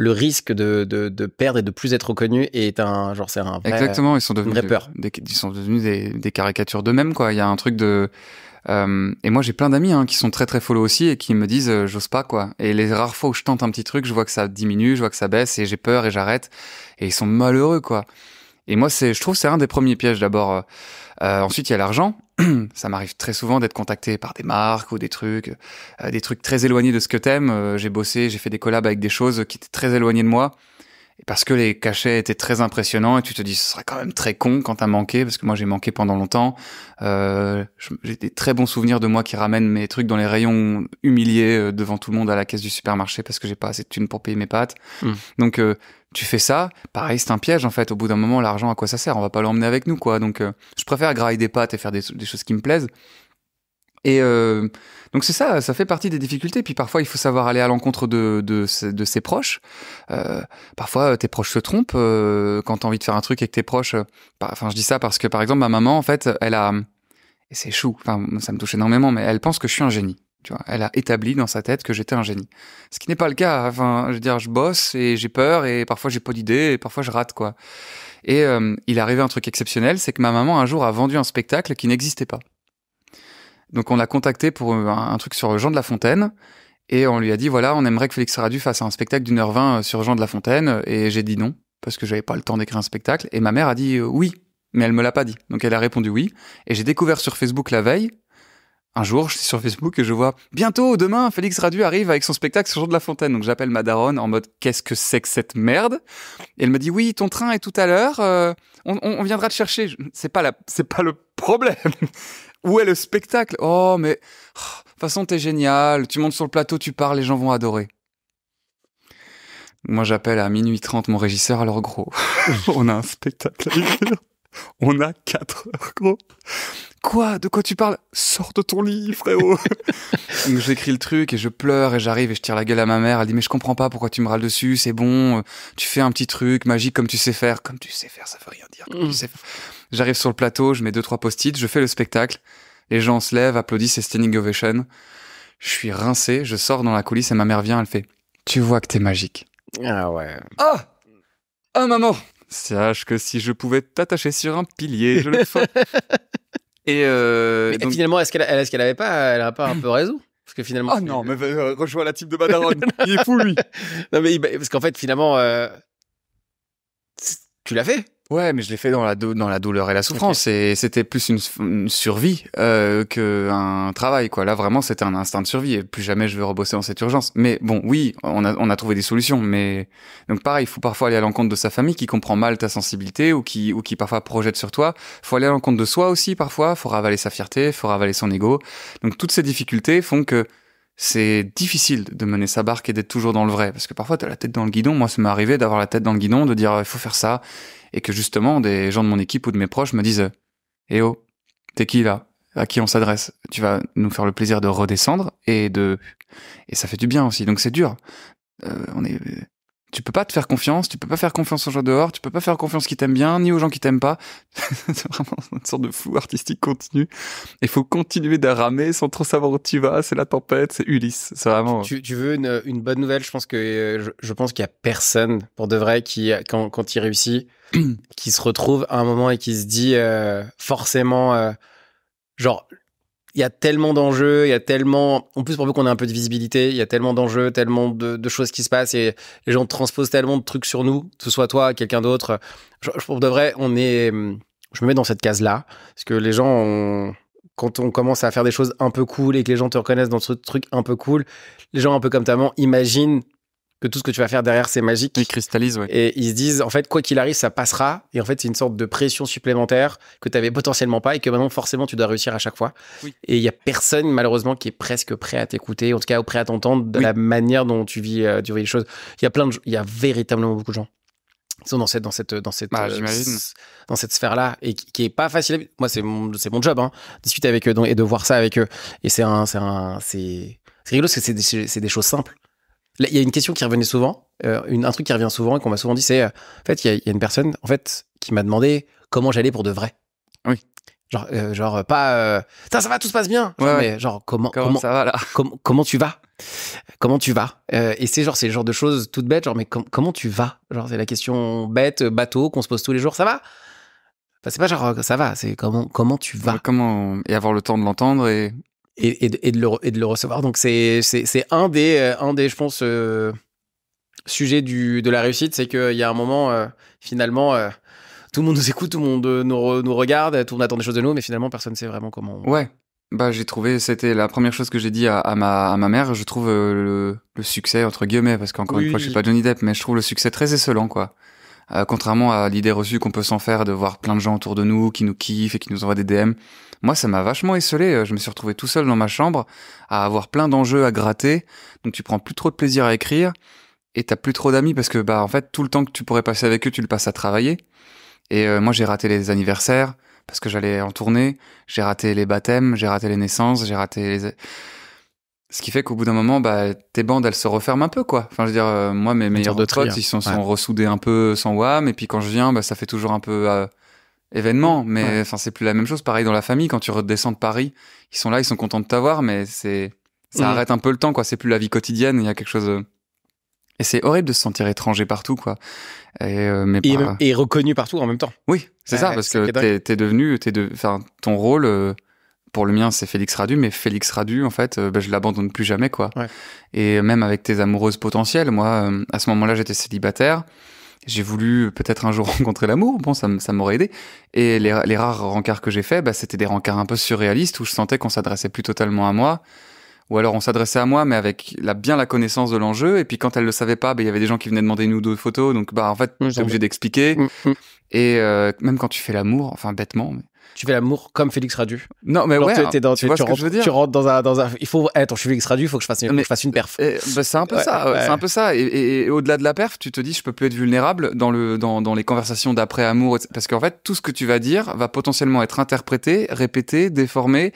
le risque de, perdre et de plus être reconnu est un genre c'est un vrai, exactement ils sont devenus peur. Des, ils sont devenus des, caricatures d'eux-mêmes quoi il y a un truc de euh, et moi j'ai plein d'amis hein, qui sont très très follow aussi et qui me disent euh, j'ose pas quoi et les rares fois où je tente un petit truc je vois que ça diminue je vois que ça baisse et j'ai peur et j'arrête et ils sont malheureux quoi et moi c'est je trouve c'est un des premiers pièges d'abord euh, euh, ensuite, il y a l'argent. Ça m'arrive très souvent d'être contacté par des marques ou des trucs, euh, des trucs très éloignés de ce que t'aimes. Euh, j'ai bossé, j'ai fait des collabs avec des choses qui étaient très éloignées de moi parce que les cachets étaient très impressionnants et tu te dis ce serait quand même très con quand t'as manqué parce que moi j'ai manqué pendant longtemps euh, j'ai des très bons souvenirs de moi qui ramène mes trucs dans les rayons humiliés euh, devant tout le monde à la caisse du supermarché parce que j'ai pas assez de thunes pour payer mes pâtes mmh. donc euh, tu fais ça pareil c'est un piège en fait au bout d'un moment l'argent à quoi ça sert on va pas l'emmener avec nous quoi donc euh, je préfère grailler des pâtes et faire des choses qui me plaisent et euh, donc c'est ça, ça fait partie des difficultés. Puis parfois, il faut savoir aller à l'encontre de, de, ses proches. Euh, parfois, euh, tes proches se trompent euh, quand t'as envie de faire un truc et que tes proches... Bah, enfin, je dis ça parce que, par exemple, ma maman, en fait, elle a... Et c'est chou, enfin, ça me touche énormément, mais elle pense que je suis un génie. Tu vois, elle a établi dans sa tête que j'étais un génie. Ce qui n'est pas le cas. Enfin, je veux dire, je bosse et j'ai peur et parfois j'ai pas d'idée et parfois je rate, quoi. Et il est arrivé un truc exceptionnel, c'est que ma maman, un jour, a vendu un spectacle qui n'existait pas. Donc on l'a contacté pour euh, un, truc sur Jean de la Fontaine. Et on lui a dit, voilà, on aimerait que Félix Radu fasse un spectacle d'une heure vingt euh, sur Jean de la Fontaine. Euh, et j'ai dit non, parce que j'avais pas le temps d'écrire un spectacle. Et ma mère a dit oui, mais elle me l'a pas dit. Donc elle a répondu oui. Et j'ai découvert sur Facebook la veille, un jour, je suis sur Facebook et je vois bientôt, demain, Félix Radu arrive avec son spectacle sur Jean de la Fontaine. Donc j'appelle ma daronne en mode qu'est-ce que c'est que cette merde Et elle me dit oui, ton train est tout à l'heure, on, on, viendra te chercher. C'est pas la, c'est pas le problème. Où est le spectacle Oh, mais... Oh, de toute façon, t'es génial, tu montes sur le plateau, tu parles, les gens vont adorer. Moi, j'appelle à minuit 30 mon régisseur, alors gros, on a un spectacle On a 4 heures, gros. Quoi De quoi tu parles Sors de ton lit, frérot Donc j'écris le truc et je pleure et j'arrive et je tire la gueule à ma mère. Elle dit mais je comprends pas pourquoi tu me râles dessus, c'est bon, tu fais un petit truc magique comme tu sais faire. Comme tu sais faire, ça veut rien dire. Comme tu mm. sais faire. J'arrive sur le plateau, je mets deux trois post-it, je fais le spectacle. Les gens se lèvent, applaudissent et standing ovation. Je suis rincé, je sors dans la coulisse et ma mère vient, elle fait "Tu vois que t'es magique." Ah ouais. Ah Ah maman, sache que si je pouvais t'attacher sur un pilier, je le ferais. et euh, finalement, est-ce qu'elle est avait pas elle a pas un peu raison parce que finalement. Ah non, mais euh, rejoins la type de Badaron. il est fou, lui. non, mais bah, parce qu'en fait, finalement, euh, tu l'as fait. Ouais, mais je l'ai fait dans la, dans la douleur et la souffrance. Et c'était plus une, survie euh, qu'un travail. quoi. Là, vraiment, c'était un instinct de survie. Et plus jamais je veux rebosser dans cette urgence. Mais bon, oui, on a, on a trouvé des solutions. Mais donc pareil, il faut parfois aller à l'encontre de sa famille qui comprend mal ta sensibilité ou qui, ou qui parfois projette sur toi. faut aller à l'encontre de soi aussi parfois. faut ravaler sa fierté, faut ravaler son ego. Donc toutes ces difficultés font que c'est difficile de mener sa barque et d'être toujours dans le vrai. Parce que parfois, t'as la tête dans le guidon. Moi, ça m'est arrivé d'avoir la tête dans le guidon, de dire, il faut faire ça, et que justement des gens de mon équipe ou de mes proches me disent Eh oh, t'es qui là À qui on s'adresse Tu vas nous faire le plaisir de redescendre et de. Et ça fait du bien aussi. Donc c'est dur. Euh, on est tu peux pas te faire confiance, tu peux pas faire confiance aux gens dehors, tu peux pas faire confiance qui t'aiment bien, ni aux gens qui t'aiment pas. c'est vraiment une sorte de flou artistique continu. Il faut continuer ramer sans trop savoir où tu vas. C'est la tempête, c'est Ulysse. C'est vraiment. Tu, veux une, bonne nouvelle Je pense que euh, je, pense qu'il y a personne pour de vrai qui, quand, quand il réussit, qui se retrouve à un moment et qui se dit euh, forcément, euh, genre il y a tellement d'enjeux, il y a tellement, en plus pour peu qu'on a un peu de visibilité, il y a tellement d'enjeux, tellement de, choses qui se passent et les gens transposent tellement de trucs sur nous, que ce soit toi, quelqu'un d'autre. Je, pour de vrai, on est, je me mets dans cette case là parce que les gens quand on commence à faire des choses un peu cool et que les gens te reconnaissent dans ce truc un peu cool, les gens un peu comme ta maman imaginent que tout ce que tu vas faire derrière, c'est magique. Ils cristallisent, ouais. Et ils se disent, en fait, quoi qu'il arrive, ça passera. Et en fait, c'est une sorte de pression supplémentaire que tu avais potentiellement pas et que maintenant, forcément, tu dois réussir à chaque fois. Et il y a personne, malheureusement, qui est presque prêt à t'écouter, en tout cas, prêt à t'entendre de la manière dont euh, tu vis, les choses. Il y a plein de, il y a véritablement beaucoup de gens qui sont dans cette, dans cette, dans cette, bah, euh, dans cette sphère-là et qui, est pas facile. Moi, c'est mon, c'est mon job, hein, discuter avec eux et de voir ça avec eux. Et c'est un, c'est un, c'est, rigolo parce que c'est des choses simples il y a une question qui revenait souvent, euh, un truc qui revient souvent et qu'on m'a souvent dit, c'est euh, en fait, il y, a une personne en fait qui m'a demandé comment j'allais pour de vrai. Oui. Genre, euh, genre pas ça, ça va, tout se passe bien. ouais, Mais, genre comment, comment, ça va là Comment tu vas Comment tu vas Et c'est genre c'est le genre de choses toutes bêtes, genre mais comment tu vas Genre c'est la question bête, bateau qu'on se pose tous les jours. Ça va C'est pas genre ça va, c'est comment comment tu vas. comment et avoir le temps de l'entendre et et, de, et, de, le, recevoir. Donc c'est un des, euh, un des, je pense, euh, sujets du, de la réussite, c'est qu'il y a un moment, euh, finalement, tout le monde nous écoute, tout le monde nous, regarde, tout le monde attend des choses de nous, mais finalement, personne ne sait vraiment comment. Ouais. Bah, j'ai trouvé, c'était la première chose que j'ai dit à, ma, à, ma, mère, je trouve le, succès, entre guillemets, parce qu'encore une fois, je suis pas Johnny Depp, mais je trouve le succès très excellent, quoi contrairement à l'idée reçue qu'on peut s'en faire de voir plein de gens autour de nous qui nous kiffent et qui nous envoient des DM. Moi, ça m'a vachement esselé. Euh, je me suis retrouvé tout seul dans ma chambre à avoir plein d'enjeux à gratter. Donc, tu prends plus trop de plaisir à écrire et t'as plus trop d'amis parce que, bah, en fait, tout le temps que tu pourrais passer avec eux, tu le passes à travailler. Et euh, moi, j'ai raté les anniversaires parce que j'allais en tournée. J'ai raté les baptêmes, j'ai raté les naissances, j'ai raté les... Ce qui fait qu'au bout d'un moment, bah, tes bandes, elles se referment un peu, quoi. Enfin, je veux dire, euh, moi, mes meilleurs de potes, ils sont, sont ressoudés un peu sans WAM. Et puis quand je viens, bah, ça fait toujours un peu événement, mais enfin c'est plus la même chose. Pareil dans la famille, quand tu redescends de Paris, ils sont là, ils sont contents de t'avoir, mais c'est ça mm. arrête un peu le temps, quoi. C'est plus la vie quotidienne. Il y a quelque chose. Et c'est horrible de se sentir étranger partout, quoi. Et, euh, reconnu partout en même temps. Oui, c'est ça, parce que t'es es devenu, de, enfin, ton rôle. Euh, pour le mien, c'est Félix Radu, mais Félix Radu, en fait, euh, bah, je l'abandonne plus jamais, quoi. Et même avec tes amoureuses potentielles, moi, à ce moment-là, j'étais célibataire j'ai voulu peut-être un jour rencontrer l'amour, bon, ça, m'aurait aidé. Et les, rares rencarts que j'ai faits, bah, c'était des rencarts un peu surréalistes où je sentais qu'on s'adressait plus totalement à moi. Ou alors on s'adressait à moi, mais avec la, bien la connaissance de l'enjeu. Et puis quand elle le savait pas, bah, il y avait des gens qui venaient demander nous ou deux photos. Donc bah en fait, obligé d'expliquer. Mm, mm. Et euh, même quand tu fais l'amour, enfin bêtement, tu fais l'amour comme Félix Radu. Non, mais ouais. tu, ce rentres, que je veux dans un, Il faut. être je Félix Radu, il faut que je fasse, une, perf. Eh, bah, c'est un peu ça. C'est un peu ça. Et, au-delà de la perf, tu te dis, je peux plus être vulnérable dans, les conversations d'après amour. Parce qu'en fait, tout ce que tu vas dire va potentiellement être interprété, répété, déformé.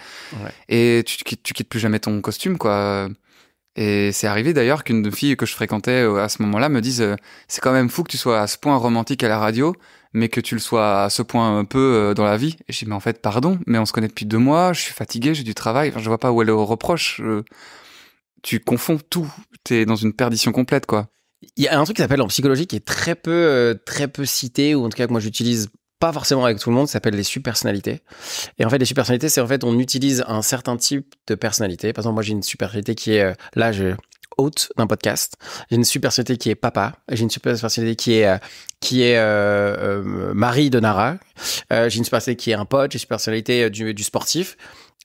Et tu, tu quittes plus jamais ton costume, quoi. Et c'est arrivé d'ailleurs qu'une fille que je fréquentais euh, à ce moment-là me dise euh, C'est quand même fou que tu sois à ce point romantique à la radio mais que tu le sois à ce point un euh, peu euh, dans la vie. Et dis, mais en fait, pardon, mais on se connaît depuis deux mois, je suis fatigué, j'ai du travail, je vois pas où est le reproche. Euh. Tu confonds tout, tu es dans une perdition complète, quoi. Il y a un truc qui s'appelle en psychologie qui est très peu, très peu cité, ou en tout cas que moi j'utilise pas forcément avec tout le monde, ça s'appelle les subpersonnalités. Et en fait, les subpersonnalités, c'est en fait, on utilise un certain type de personnalité. Par exemple, moi, j'ai une subpersonnalité qui est, là, je, hôte d'un podcast. J'ai une super société qui est papa. J'ai une super personnalité qui est euh, qui est euh, euh, Marie de Nara. j'ai une super société qui est un pote. J'ai une super personnalité du, du sportif.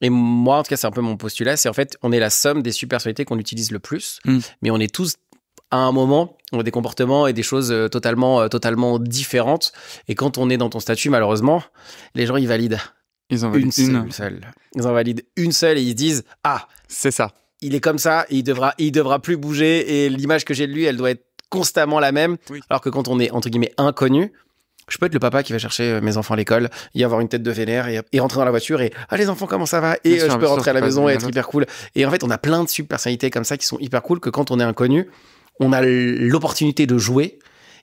Et moi, en tout cas, c'est un peu mon postulat. C'est en fait, on est la somme des super personnalités qu'on utilise le plus, mm. mais on est tous à un moment on a des comportements et des choses totalement totalement différentes et quand on est dans ton statut malheureusement les gens ils valident ils en valident une, Seule, Ils en valident une seule et ils disent ah c'est ça il est comme ça, il devra, il devra plus bouger, et l'image que j'ai de lui, elle doit être constamment la même. Alors que quand on est, entre guillemets, inconnu, je peux être le papa qui va chercher euh, mes enfants à l'école, y avoir une tête de vénère et, rentrer dans la voiture et ah les enfants comment ça va et euh, je peux rentrer à la maison et être hyper cool. Et en fait, on a plein de super personnalités comme ça qui sont hyper cool que quand on est inconnu, on a l'opportunité de jouer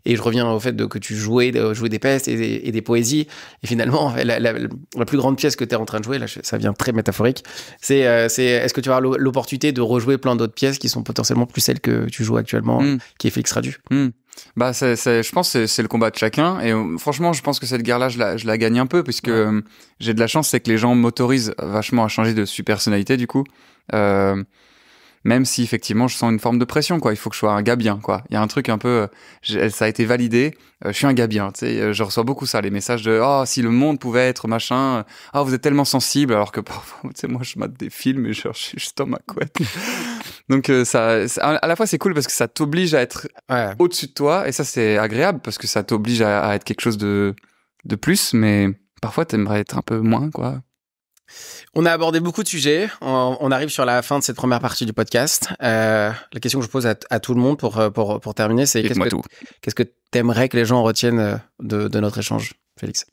et je reviens au fait de, que tu jouais, de, jouais des pestes et, des, poésies. Et finalement, la, plus grande pièce que tu es en train de jouer, là, ça vient très métaphorique, c'est euh, est, ce que tu avoir l'opportunité de rejouer plein d'autres pièces qui sont potentiellement plus celles que tu joues actuellement, hmm. qui est Félix Radu hmm. Bah, je pense que c'est le combat de chacun. Et euh, franchement, je pense que cette guerre-là, je la, gagne un peu, puisque euh, j'ai de la chance, c'est que les gens m'autorisent vachement à changer de super personnalité, du coup même si effectivement je sens une forme de pression, quoi. Il faut que je sois un gars bien, quoi. Il y a un truc un peu, euh, ça a été validé, euh, je suis un gars bien, tu sais. Euh, je reçois beaucoup ça, les messages de, oh, si le monde pouvait être machin, ah, oh, vous êtes tellement sensible, alors que parfois, tu sais, moi je mate des films et je, suis juste dans ma couette. Donc, ça, à la fois c'est cool parce que ça t'oblige à être au-dessus de toi, et ça c'est agréable parce que ça t'oblige à, être quelque chose de, de plus, mais parfois t'aimerais être un peu moins, quoi. On a abordé beaucoup de sujets. On, arrive sur la fin de cette première partie du podcast. Euh, la question que je pose à, tout le monde euh, pour, pour, terminer, c'est qu'est-ce que qu'est-ce que t'aimerais que les gens retiennent euh, de, notre échange, Félix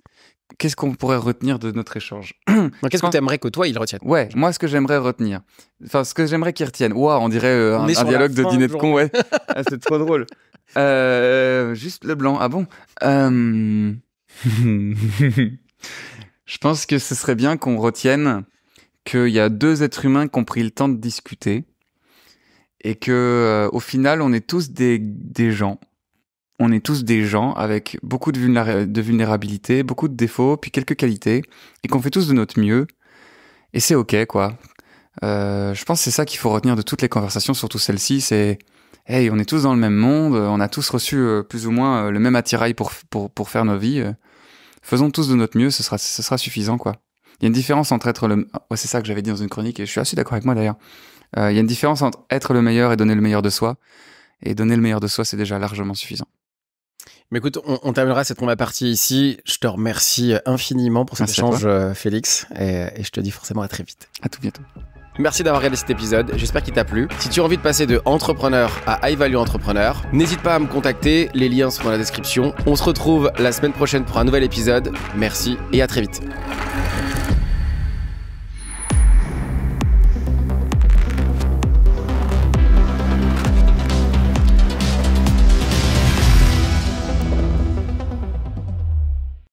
Qu'est-ce qu'on pourrait retenir de notre échange Qu'est-ce que aimerais que toi ils retiennent Ouais, moi ce que j'aimerais retenir, enfin ce que j'aimerais qu'ils retiennent. ou on dirait un, dialogue de dîner de con, ouais. Ah, c'est trop drôle. juste le blanc. Ah bon je pense que ce serait bien qu'on retienne qu'il y a deux êtres humains qui ont pris le temps de discuter et que euh, au final, on est tous des, gens. On est tous des gens avec beaucoup de, vulnérabilité, beaucoup de défauts, puis quelques qualités, et qu'on fait tous de notre mieux. Et c'est ok, quoi. Euh, je pense que c'est ça qu'il faut retenir de toutes les conversations, surtout celle-ci, c'est hey, on est tous dans le même monde, on a tous reçu euh, plus ou moins le même attirail pour, pour, pour faire nos vies faisons tous de notre mieux, ce sera, ce sera suffisant, quoi. Il y a une différence entre être le. c'est ça que j'avais dit dans une chronique, et je suis assez d'accord avec moi d'ailleurs. Euh, il y a une différence entre être le meilleur et donner le meilleur de soi. Et donner le meilleur de soi, c'est déjà largement suffisant. Mais écoute, on, on terminera cette première partie ici. Je te remercie infiniment pour cet échange, euh, Félix, et, et je te dis forcément à très vite. À tout bientôt. Merci d'avoir regardé cet épisode, j'espère qu'il t'a plu. Si tu as envie de passer de entrepreneur à high value entrepreneur, n'hésite pas à me contacter, les liens sont dans la description. On se retrouve la semaine prochaine pour un nouvel épisode. Merci et à très vite.